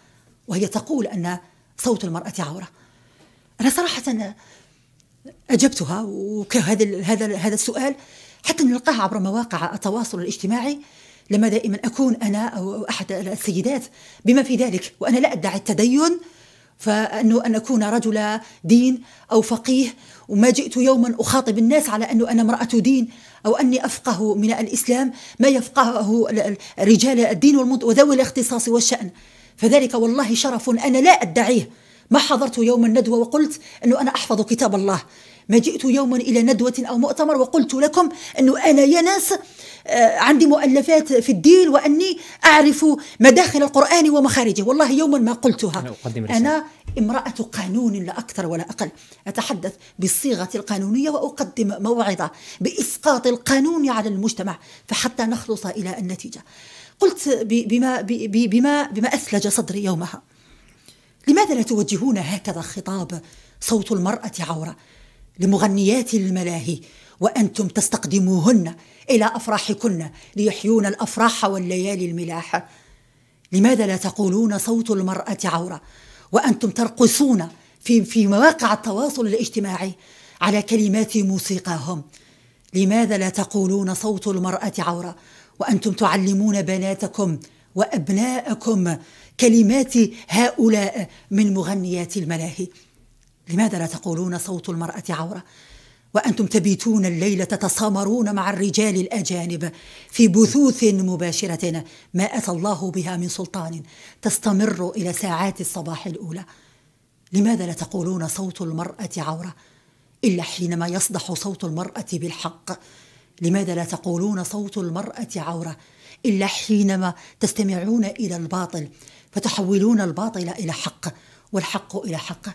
وهي تقول ان صوت المراه عوره انا صراحه أجبتها وهذا هذا هذا السؤال حتى نلقاها عبر مواقع التواصل الاجتماعي لما دائما أكون أنا أو أحد السيدات بما في ذلك وأنا لا أدعي التدين فأنه أن أكون رجل دين أو فقيه وما جئت يوما أخاطب الناس على أنه أنا امرأة دين أو أني أفقه من الإسلام ما يفقهه رجال الدين وذوي الاختصاص والشأن فذلك والله شرف أنا لا أدعيه ما حضرت يوم الندوة وقلت أنه أنا أحفظ كتاب الله ما جئت يوما إلى ندوة أو مؤتمر وقلت لكم أنه أنا يا ناس آه، عندي مؤلفات في الدين وأني أعرف مداخل القرآن ومخارجه والله يوما ما قلتها أنا, أقدم أنا امرأة قانون لا أكثر ولا أقل أتحدث بالصيغة القانونية وأقدم موعظة بإسقاط القانون على المجتمع فحتى نخلص إلى النتيجة قلت بما, بما, بما أثلج صدري يومها لماذا لا توجهون هكذا خطاب صوت المرأة عورة لمغنيات الملاهي وأنتم تستقدموهن إلى أفراحكن ليحيون الأفراح والليالي الملاحه لماذا لا تقولون صوت المرأة عورة وأنتم ترقصون في, في مواقع التواصل الاجتماعي على كلمات موسيقاهم لماذا لا تقولون صوت المرأة عورة وأنتم تعلمون بناتكم وأبناءكم كلمات هؤلاء من مغنيات الملاهي لماذا لا تقولون صوت المرأة عورة؟ وأنتم تبيتون الليل تتصامرون مع الرجال الأجانب في بثوث مباشرة ما أتى الله بها من سلطان تستمر إلى ساعات الصباح الأولى لماذا لا تقولون صوت المرأة عورة إلا حينما يصدح صوت المرأة بالحق لماذا لا تقولون صوت المرأة عورة إلا حينما تستمعون إلى الباطل فتحولون الباطل إلى حق والحق إلى حق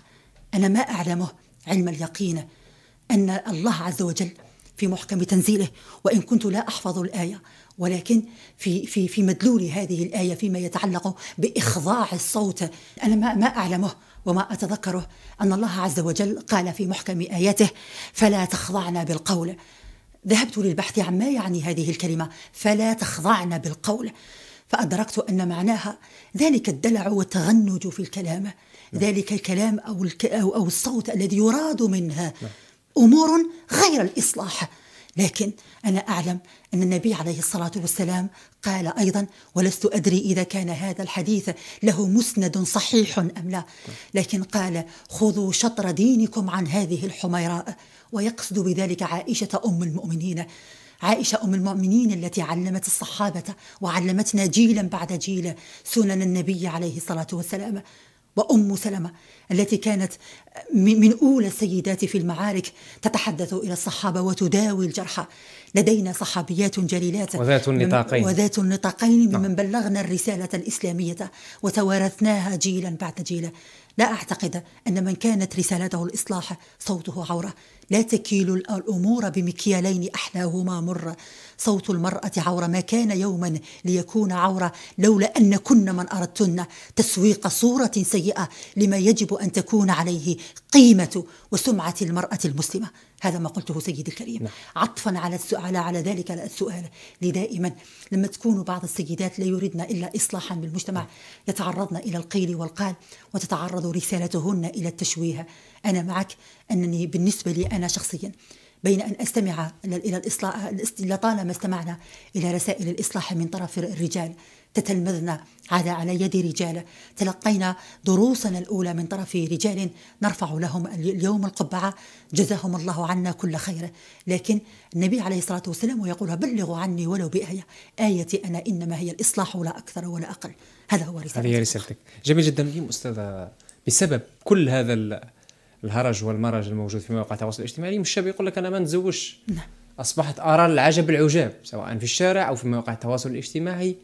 أنا ما أعلمه علم اليقين أن الله عز وجل في محكم تنزيله وإن كنت لا أحفظ الآية ولكن في في في مدلول هذه الآية فيما يتعلق بإخضاع الصوت أنا ما ما أعلمه وما أتذكره أن الله عز وجل قال في محكم آياته فلا تخضعنا بالقول ذهبت للبحث عن ما يعني هذه الكلمة فلا تخضعنا بالقول فأدركت أن معناها ذلك الدلع والتغنج في الكلام نعم. ذلك الكلام أو, الك أو, أو الصوت الذي يراد منها نعم. أمور غير الإصلاح لكن أنا أعلم أن النبي عليه الصلاة والسلام قال أيضا ولست أدري إذا كان هذا الحديث له مسند صحيح أم لا نعم. لكن قال خذوا شطر دينكم عن هذه الحميراء ويقصد بذلك عائشة أم المؤمنين عائشة أم المؤمنين التي علمت الصحابة وعلمتنا جيلا بعد جيل سنن النبي عليه الصلاة والسلام وأم سلمة التي كانت من أولى السيدات في المعارك تتحدث إلى الصحابة وتداوي الجرحى لدينا صحابيات جليلات وذات النطاقين وذات النطاقين نعم. ممن بلغنا الرسالة الإسلامية وتوارثناها جيلا بعد جيل لا أعتقد أن من كانت رسالته الإصلاح صوته عورة لا تكيل الأمور بمكيالين أحلاهما مر صوت المرأة عورة ما كان يوما ليكون عورة لولا أن كن من أردتن تسويق صورة سيئة لما يجب أن تكون عليه قيمة وسمعة المرأة المسلمة هذا ما قلته سيدي الكريم نعم. عطفا على على على ذلك السؤال دائما لما تكون بعض السيدات لا يريدن الا اصلاحا بالمجتمع نعم. يتعرضن الى القيل والقال وتتعرض رسالتهن الى التشويه انا معك انني بالنسبه لي انا شخصيا بين ان استمع الى الاصلاح لطالما استمعنا الى رسائل الاصلاح من طرف الرجال تتلمذنا هذا على يد رجال تلقينا دروسنا الأولى من طرف رجال نرفع لهم اليوم القبعة جزاهم الله عنا كل خير لكن النبي عليه الصلاة والسلام يقول بلغوا عني ولو بآية آيتي أنا إنما هي الإصلاح لا أكثر ولا أقل هذا هو رسالتك هذه رسالتك جميل جدا أستاذة بسبب كل هذا الهرج والمرج الموجود في مواقع التواصل الاجتماعي اليوم الشاب يقول لك أنا ما نتزوجش نعم. أصبحت أرى العجب العجاب سواء في الشارع أو في مواقع التواصل الاجتماعي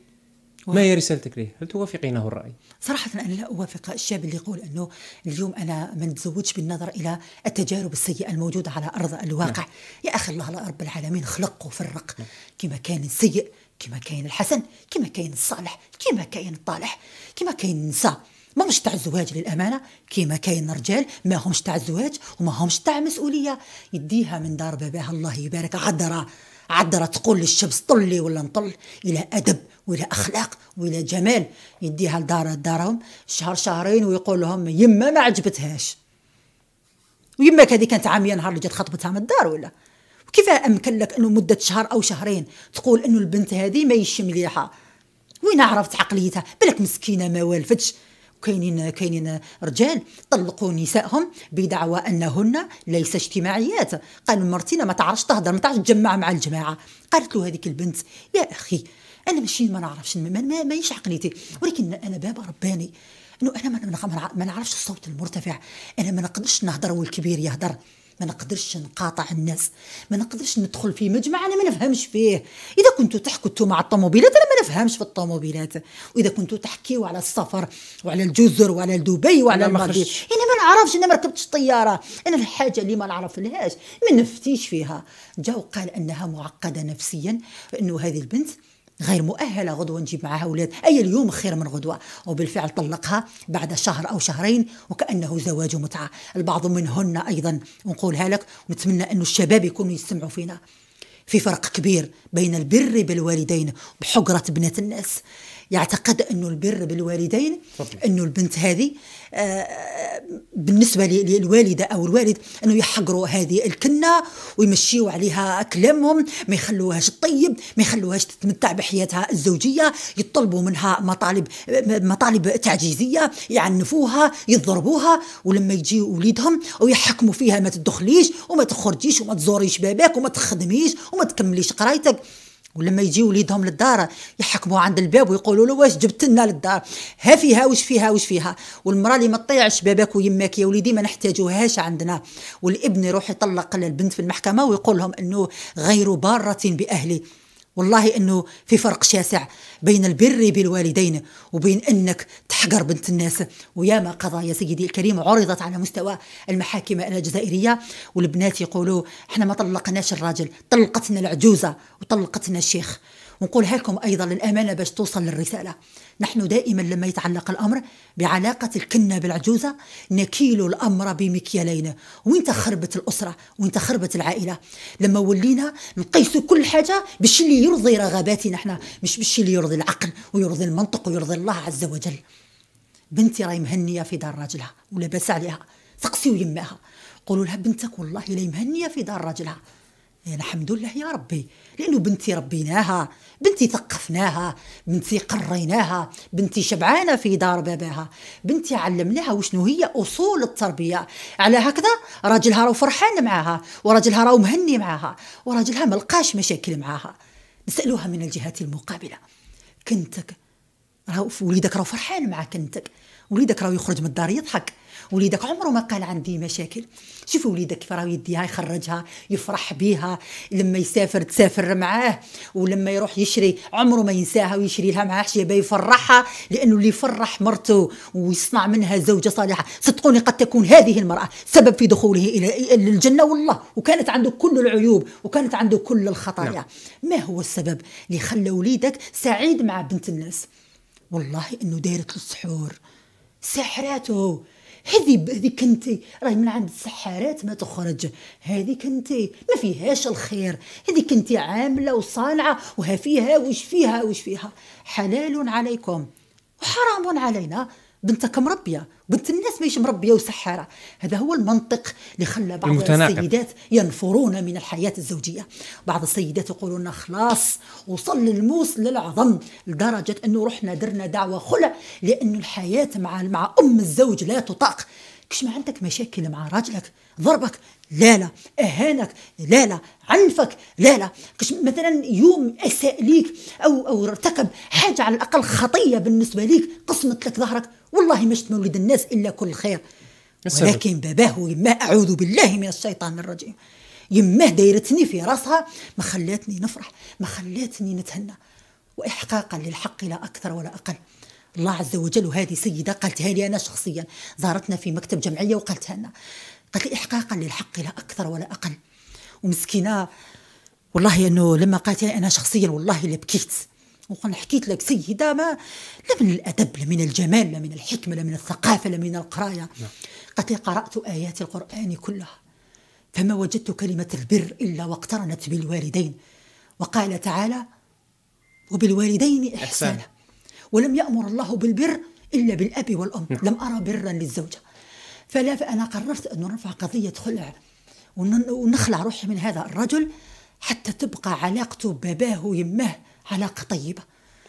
ما هي رسالتك له؟ هل توافقينه الرأي؟ صراحة أنا لا أوافق الشاب اللي يقول أنه اليوم أنا ما نتزوجش بالنظر إلى التجارب السيئة الموجودة على أرض الواقع نعم. يا أخي الله رب العالمين خلق وفرق نعم. كما كان السيء كما كاين الحسن كما كاين الصالح كما كاين الطالح كما كاين النساء ما مش تاع الزواج للامانه كيما كاين الرجال ما همش تاع الزواج وما همش تاع مسؤوليه يديها من دار باباها الله يبارك عذره عاد راه تقول للشمس طلي ولا نطل الى ادب والى اخلاق والى جمال يديها لدار دارهم شهر شهرين ويقول لهم يما ما عجبتهاش ويماك هذه كانت عاميه نهار اللي جات خطبتها من الدار ولا كيف امكن لك انه مده شهر او شهرين تقول انه البنت هذه ما مليحه وين عرفت عقليتها بالك مسكينه ما والفتش كاينين كاينين رجال طلقوا نسائهم بدعوى انهن ليس اجتماعيات قالوا مرتينا ما تعرفش تهضر ما تعرفش تجمع مع الجماعه قالت له هذيك البنت يا اخي انا ماشي ما نعرفش ما ماهيش عقليتي ولكن انا بابا رباني انه انا ما نعرفش الصوت المرتفع انا ما نقدرش نهضر والكبير يهضر ما نقدرش نقاطع الناس ما نقدرش ندخل في مجمع انا ما نفهمش فيه اذا كنتوا تحكوا انتوا مع الطوموبيلات انا ما نفهمش في الطوموبيلات واذا كنتوا تحكيوا على السفر وعلى الجزر وعلى دبي وعلى المالديف انا ما نعرفش انا ما ركبتش طياره انا الحاجه اللي ما نعرف لهاش ما نفتيش فيها جا وقال انها معقده نفسيا انه هذه البنت غير مؤهله غدوه نجيب معها اولاد اي اليوم خير من غدوه وبالفعل طلقها بعد شهر او شهرين وكانه زواج متعه البعض منهن ايضا ونقولها لك ونتمنى أن الشباب يكونوا يستمعوا فينا في فرق كبير بين البر بالوالدين بحقرة بنات الناس يعتقد أنه البر بالوالدين أنه البنت هذه آه، بالنسبة للوالدة أو الوالد أنه يحقروا هذه الكنة ويمشيوا عليها كلامهم ما يخلوهاش تطيب ما يخلوهاش تتمتع بحياتها الزوجية يطلبوا منها مطالب مطالب تعجيزية يعنفوها يضربوها ولما يجي وليدهم ويحكموا فيها ما تدخليش وما تخرجيش وما تزوريش باباك وما تخدميش وما تكمليش قرايتك ولما يجيو وليدهم للدار يحكموا عند الباب ويقولوا له واش جبت لنا للدار ها فيها واش فيها واش فيها والمراه اللي ما تطيعش باباك ويماك يا وليدي ما نحتاجوهاش عندنا والابن يروح يطلق البنت في المحكمه ويقول لهم انه غير باره باهلي والله انه في فرق شاسع بين البر بالوالدين وبين انك تحقر بنت الناس وياما قضايا سيدي الكريم عرضت على مستوى المحاكم الجزائريه والبنات يقولوا احنا ما طلقناش الراجل طلقتنا العجوزه وطلقتنا الشيخ ونقول لكم ايضا للامانه باش توصل للرساله نحن دائما لما يتعلق الأمر بعلاقة الكنة بالعجوزة نكيل الأمر بمكيالين وين تخربت الأسرة وين تخربت العائلة لما ولينا نقيس كل حاجة باش اللي يرضي رغباتنا احنا مش باش اللي يرضي العقل ويرضي المنطق ويرضي الله عز وجل بنتي راهي مهنية في دار راجلها ولاباس عليها سقسيو يماها قولوا لها بنتك والله لا مهنية في دار راجلها يعني إيه، الحمد لله يا ربي لانه بنتي ربيناها بنتي ثقفناها بنتي قريناها بنتي شبعانه في دار باباها بنتي علمناها وشنو هي اصول التربيه على هكذا راجلها راهو فرحان معاها وراجلها راهو مهني معاها وراجلها ما لقاش مشاكل معاها نسالوها من الجهات المقابله كنتك راهو وليدك راهو فرحان مع كنتك وليدك راه يخرج من الدار يضحك وليدك عمره ما قال عندي مشاكل شوفوا وليدك كيف راه يديها يخرجها يفرح بيها لما يسافر تسافر معاه ولما يروح يشري عمره ما ينساها ويشري لها معاه حشيبه يفرحها لانه اللي يفرح مرته ويصنع منها زوجه صالحه صدقوني قد تكون هذه المراه سبب في دخوله الى الجنه والله وكانت عنده كل العيوب وكانت عنده كل الخطايا نعم. ما هو السبب اللي خلى وليدك سعيد مع بنت الناس والله انه دايره السحور سحراته هذي هذه كنتي راهي من عند السحارات ما تخرج هذه كنتي ما فيهاش الخير هذه كنتي عامله وصانعه وها فيها وش فيها وش فيها حلال عليكم وحرام علينا بنتك مربيه بنت الناس ماهيش مربيه وسحاره هذا هو المنطق اللي خلى بعض المتناقب. السيدات ينفرون من الحياه الزوجيه بعض السيدات يقولون خلاص وصل الموس للعظم لدرجه انه رحنا درنا دعوه خلع لانه الحياه مع مع ام الزوج لا تطاق كش ما عندك مشاكل مع راجلك ضربك لا لا اهانك لا لا عنفك لا لا كش مثلا يوم اساء ليك او او ارتكب حاجه على الاقل خطيه بالنسبه ليك قسمت لك ظهرك والله مش نولد الناس الا كل خير ولكن باباه يما اعوذ بالله من الشيطان الرجيم يماه دايرتني في راسها ما خلاتني نفرح ما خلاتني نتهنى واحقاقا للحق لا اكثر ولا اقل الله عز وجل وهذه سيده قالتها لي انا شخصيا زارتنا في مكتب جمعيه وقالتها لنا قالت لي احقاقا للحق لا اكثر ولا اقل ومسكينه والله انه لما قالت انا شخصيا والله لبكيت بكيت وقلنا حكيت لك سيده ما لا من الادب لا من الجمال لا من الحكمه لا من الثقافه لا من القرايه نعم. قالت لي قرات ايات القران كلها فما وجدت كلمه البر الا واقترنت بالوالدين وقال تعالى وبالوالدين احسانا ولم يامر الله بالبر الا بالاب والام نعم. لم ارى برا للزوجه فلا فانا قررت ان نرفع قضيه خلع ونخلع روحي من هذا الرجل حتى تبقى علاقته باباه ويمه علاقه طيبه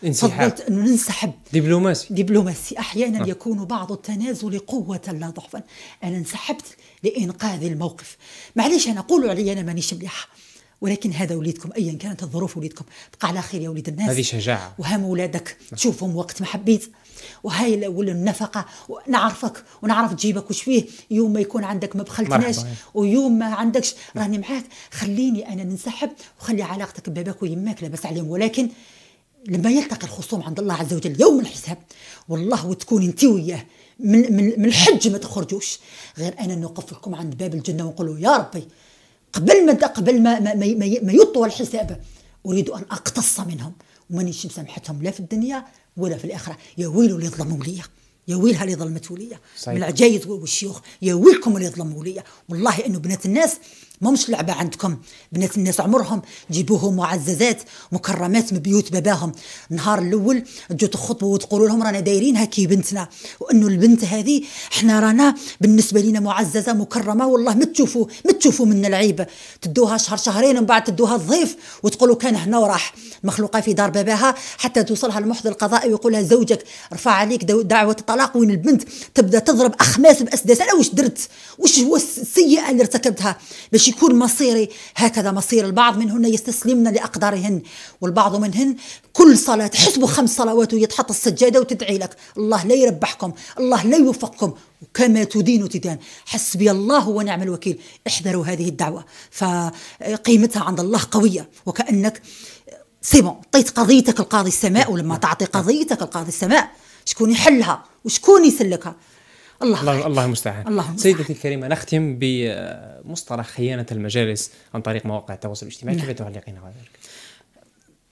انسحاب انه ننسحب دبلوماسي دبلوماسي احيانا آه. يكون بعض التنازل قوه لا ضعفا انا انسحبت لانقاذ الموقف معليش انا اقول علي انا مانيش مليحه ولكن هذا وليدكم ايا كانت الظروف وليدكم بقى على خير يا وليد الناس هذه شجاعه وهم ولادك تشوفهم نعم. وقت ما حبيت وهاي الأول النفقة نعرفك ونعرف جيبك وش فيه يوم ما يكون عندك ما بخلتناش ويوم ما عندكش راني معاك خليني أنا ننسحب وخلي علاقتك بباباك ويماك لاباس عليهم ولكن لما يلتقي الخصوم عند الله عز وجل يوم الحساب والله وتكون انت وياه من من من الحج ما تخرجوش غير انا نوقف لكم عند باب الجنه ونقول يا ربي قبل ما قبل ما ما, ما, ما يطوى الحساب اريد ان اقتص منهم ومانيش مسامحتهم لا في الدنيا ولا في الآخرة يا ويلو اللي ظلموا لي يا ويلها اللي ظلمتوا ليا من العجايز والشيوخ يا ويلكم اللي ظلموا ليا والله انه بنات الناس مش لعبه عندكم بنات الناس عمرهم جيبوهم معززات مكرمات من بيوت باباهم النهار الاول تجوا تخطبوا وتقولوا لهم رانا دايرينها كي بنتنا وانه البنت هذه حنا رانا بالنسبه لنا معززه مكرمه والله ما تشوفوا ما تشوفوا منا العيب تدوها شهر شهرين ومن بعد تدوها الضيف وتقولوا كان هنا وراح مخلوقه في دار باباها حتى توصلها المحضر القضائي ويقول لها زوجك رفع عليك دعوه الطلاق وين البنت تبدا تضرب اخماس باسداس انا واش درت واش هو السيئه اللي ارتكبتها باش يكون مصيري هكذا مصير البعض منهن يستسلمن لأقدارهن والبعض منهن كل صلاة حسبوا خمس صلوات ويتحط السجادة وتدعي لك الله لا يربحكم الله لا يوفقكم وكما تدين تدان حسبي الله ونعم الوكيل احذروا هذه الدعوة فقيمتها عند الله قوية وكأنك سي بون عطيت قضيتك القاضي السماء ولما تعطي قضيتك القاضي السماء شكون يحلها وشكون يسلكها الله الله, الله المستعان الله سيدتي الكريمه نختم بمصطلح خيانه المجالس عن طريق مواقع التواصل الاجتماعي نعم. كيف تعلقين على ذلك؟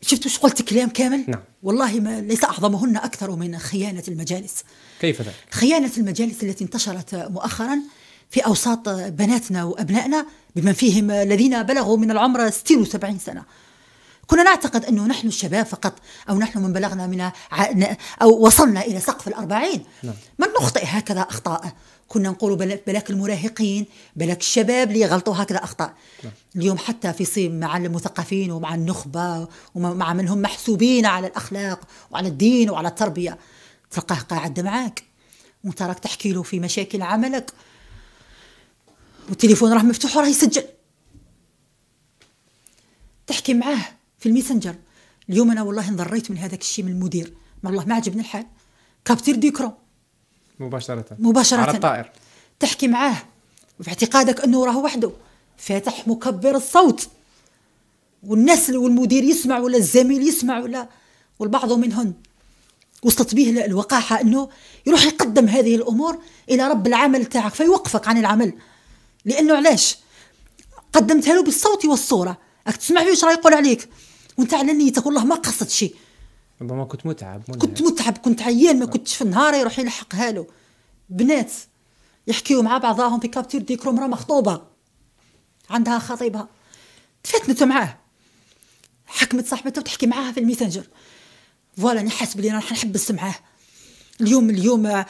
شفت وش قلت كلام كامل؟ نعم والله ما ليس اعظمهن اكثر من خيانه المجالس كيف ذلك؟ خيانه المجالس التي انتشرت مؤخرا في اوساط بناتنا وابنائنا بمن فيهم الذين بلغوا من العمر 60 و70 سنه كنا نعتقد أنه نحن الشباب فقط أو نحن من بلغنا من أو وصلنا إلى سقف الأربعين نعم. من نخطئ هكذا أخطاء كنا نقول بلاك المراهقين بلاك الشباب اللي غلطوا هكذا أخطاء نعم. اليوم حتى في صين مع المثقفين ومع النخبة ومع من هم محسوبين على الأخلاق وعلى الدين وعلى التربية تلقاه قاعد معاك وانت راك تحكي له في مشاكل عملك والتليفون راه مفتوح وراه يسجل تحكي معاه في الميسنجر اليوم انا والله انضريت من هذاك الشيء من المدير ما والله ما عجبني الحال كابتير ديكرو مباشره مباشره على الطائر تحكي معاه وفي اعتقادك انه راه وحده فاتح مكبر الصوت والناس والمدير يسمع ولا الزميل يسمع ولا والبعض منهن وصلت به الوقاحة أنه يروح يقدم هذه الأمور إلى رب العمل تاعك فيوقفك عن العمل لأنه علاش قدمتها له بالصوت والصورة راك تسمع فيه راه يقول عليك وانت على نيتك والله ما قصد شيء ربما كنت متعب منها. كنت نعم. متعب كنت عيان ما كنتش في النهار يروح يلحق هالو بنات يحكيو مع بعضهم في كابتور ديكرو راه مخطوبه عندها خطيبها تفتنتوا معاه حكمت صاحبته وتحكي معاها في الميسنجر فوالا انا حاسب بلي راح نحبس معاه اليوم اليوم آه،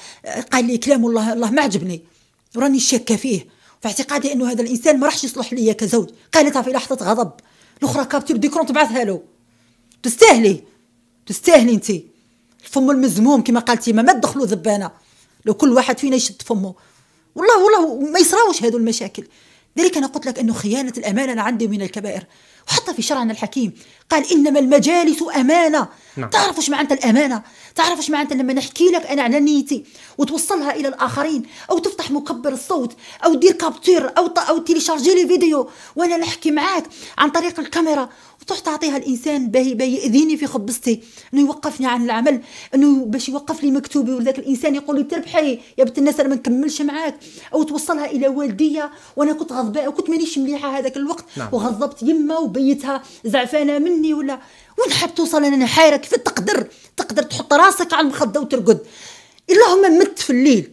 قال لي كلام والله الله ما عجبني وراني شاكه فيه في اعتقادي انه هذا الانسان ما راحش يصلح ليا كزوج قالتها في لحظه غضب الاخرى كابتي بديكرون تبعثها له تستاهلي تستاهلي انت الفم المزموم كما قالتي ما تدخلوا ذبانه لو كل واحد فينا يشد فمه والله والله ما يصراوش هذو المشاكل ذلك انا قلت لك انه خيانه الامانه انا عندي من الكبائر وحتى في شرعنا الحكيم قال انما المجالس امانه نعم. تعرف واش معناتها الامانه تعرف واش معناتها لما نحكي لك انا على نيتي وتوصلها الى الاخرين او تفتح مكبر الصوت او دير كابتور او او تيليشارجي لي فيديو وانا نحكي معاك عن طريق الكاميرا وتروح تعطيها الانسان باهي باهي ياذيني في خبزتي انه يوقفني عن العمل انه باش يوقف لي مكتوبي وذاك الانسان يقول لي تربحي يا بنت الناس انا ما نكملش معاك او توصلها الى والديه وانا كنت غضبانه وكنت مانيش مليحه هذاك الوقت نعم. وغضبت يما وبيتها زعفانه مني مني ولا وين حاب توصل انا حايره كيف تقدر تقدر تحط راسك على المخده وترقد اللهم مت في الليل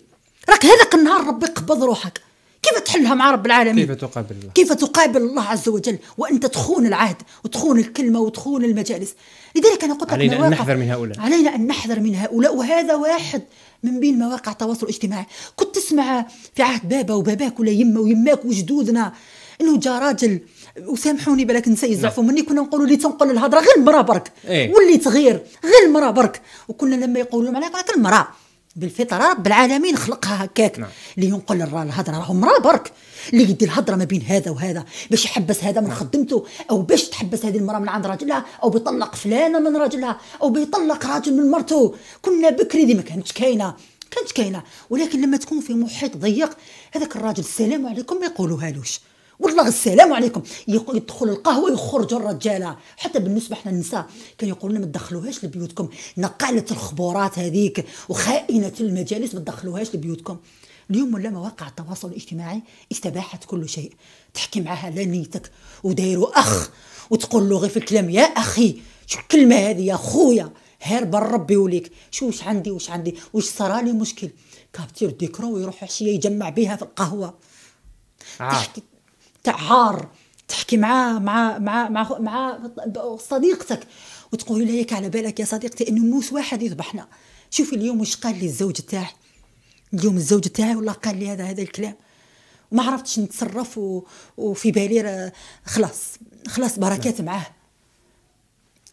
راك هذاك النهار ربي قبض روحك كيف تحلها مع رب العالمين كيف تقابل الله كيف تقابل الله عز وجل وانت تخون العهد وتخون الكلمه وتخون المجالس لذلك انا قلت علينا ان نحذر من هؤلاء علينا ان نحذر من هؤلاء وهذا واحد من بين مواقع التواصل الاجتماعي كنت تسمع في عهد بابا وباباك ولا يما ويماك وجدودنا انه جا راجل وسامحوني بالك نساء يزعفوا مني كنا نقولوا اللي تنقل الهضره غير المراه برك إيه؟ واللي تغير غير المراه برك وكنا لما يقولوا عليك راك المراه بالفطره رب العالمين خلقها هكاك نعم. اللي ينقل الهضره راهو مراه برك اللي يدي الهضره ما بين هذا وهذا باش يحبس هذا من نعم. خدمته او باش تحبس هذه المراه من عند راجلها او بيطلق فلانه من راجلها او بيطلق راجل من مرته كنا بكري دي ما كانتش كاينه كانت كاينه ولكن لما تكون في محيط ضيق هذاك الراجل السلام عليكم ما يقولوهالوش والله السلام عليكم يدخل القهوه يخرج الرجاله حتى بالنسبه حنا النساء كان يقولوا لنا ما تدخلوهاش لبيوتكم نقاله الخبورات هذيك وخائنه المجالس ما تدخلوهاش لبيوتكم اليوم ولا مواقع التواصل الاجتماعي استباحت كل شيء تحكي معها لا نيتك ودايروا اخ وتقول له غير في الكلام يا اخي شو الكلمه هذه يا خويا هير ربي وليك شو وش عندي وش عندي وش صرالي مشكل كابتير ديكرو ويروح عشيه يجمع بها في القهوه آه. تحكي تاع عار تحكي معاه مع مع مع مع صديقتك وتقول لها ياك على بالك يا صديقتي انه موس واحد يذبحنا شوفي اليوم واش قال لي الزوج تاعي اليوم الزوج تاعي والله قال لي هذا هذا الكلام وما عرفتش نتصرف و... وفي بالي خلاص خلاص بركات معاه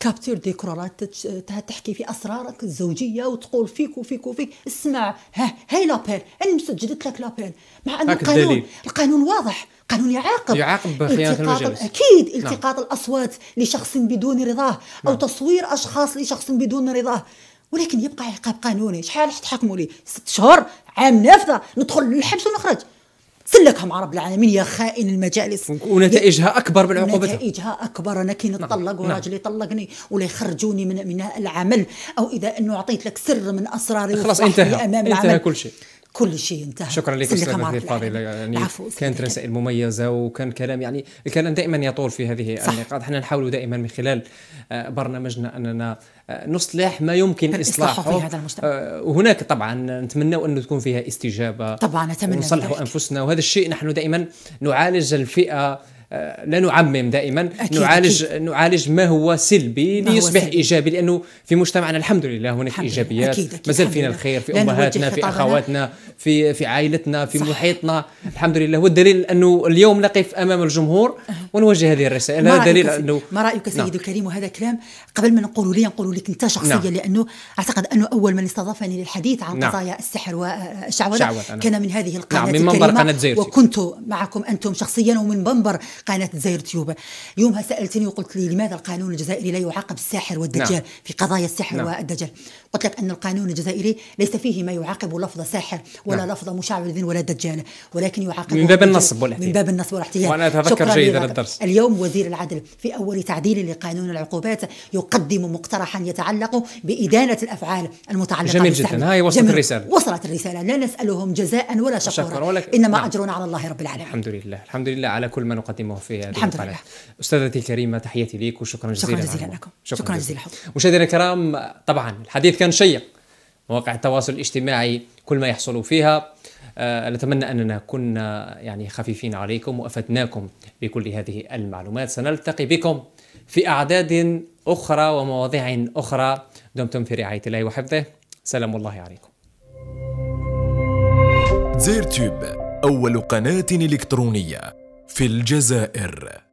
كابتور دي كرارات تحكي في اسرارك الزوجيه وتقول فيك وفيك وفيك اسمع ها هاي لابيل انا مسجلت لك لابيل مع ان القانون دليل. القانون واضح قانون يعاقب يعاقب التقاط اكيد التقاط نعم. الاصوات لشخص بدون رضاه او نعم. تصوير اشخاص لشخص بدون رضاه ولكن يبقى عقاب قانوني شحال حتحكموا لي ست شهور عام نافذه ندخل للحبس ونخرج لك هم رب العالمين يا خائن المجالس ونتائجها اكبر من عقوبتها نتائجها اكبر انا كي نعم، نطلق نعم. وراجلي طلقني ولا يخرجوني من من العمل او اذا انه اعطيت لك سر من اسراري خلاص انتهى امام انتهى العمل. كل شيء كل شيء انتهى شكرا لك استاذ الفاضله يعني كانت رسائل مميزه وكان كلام يعني الكلام دائما يطول في هذه صح. النقاط احنا نحاول دائما من خلال آه، برنامجنا اننا آه، نصلح ما يمكن اصلاحه في هذا المجتمع آه، وهناك طبعا نتمنى انه تكون فيها استجابه طبعا نتمنى ونصلحوا انفسنا وهذا الشيء نحن دائما نعالج الفئه آه، لا نعمم دائما أكيد نعالج أكيد. نعالج ما هو سلبي ليصبح هو ايجابي لانه في مجتمعنا الحمد لله هناك الحمد ايجابيات أكيد أكيد مازال فينا الخير في امهاتنا في اخواتنا في في عائلتنا في صح. محيطنا الحمد لله والدليل انه اليوم نقف امام الجمهور أه. ونوجه هذه الرسائل هذا دليل انه ما رايك نعم. سيدي الكريم وهذا كلام قبل ما نقول لي نقول لك انت شخصيا نعم. لانه اعتقد انه اول من استضافني للحديث عن نعم. قضايا السحر والشعوذه كان من هذه القناه نعم. من منبر قناه زيرتي وكنت معكم انتم شخصيا ومن منبر قناه الجزائر تيوب يومها سالتني وقلت لي لماذا القانون الجزائري لا يعاقب الساحر والدجال نعم. في قضايا السحر نعم. والدجال قلت لك ان القانون الجزائري ليس فيه ما يعاقب لفظ ساحر ولا نعم. لفظ مشعوذ ولا دجال ولكن يعاقب من باب النصب والاحتيال من باب النصب والاحتيال وانا اتذكر جيدا الدرس اليوم وزير العدل في اول تعديل لقانون العقوبات يقدم مقترحا يتعلق بادانه الافعال المتعلقه جميل جدا هاي وصلت الرساله وصلت الرساله لا نسالهم جزاء ولا شكورا, شكرا ولك... انما نعم. اجرنا على الله رب العالمين الحمد لله الحمد لله على كل ما نقدمه تقدمه في هذه الحمد لله. أستاذتي الكريمة تحياتي لك وشكرا جزيلا شكرا جزيلا لكم شكرا, شكرا جزيلا, لكم مشاهدينا الكرام طبعا الحديث كان شيق مواقع التواصل الاجتماعي كل ما يحصل فيها أه نتمنى أننا كنا يعني خفيفين عليكم وأفدناكم بكل هذه المعلومات سنلتقي بكم في أعداد أخرى ومواضيع أخرى دمتم في رعاية الله وحفظه سلام الله عليكم زير تيوب أول قناة إلكترونية في الجزائر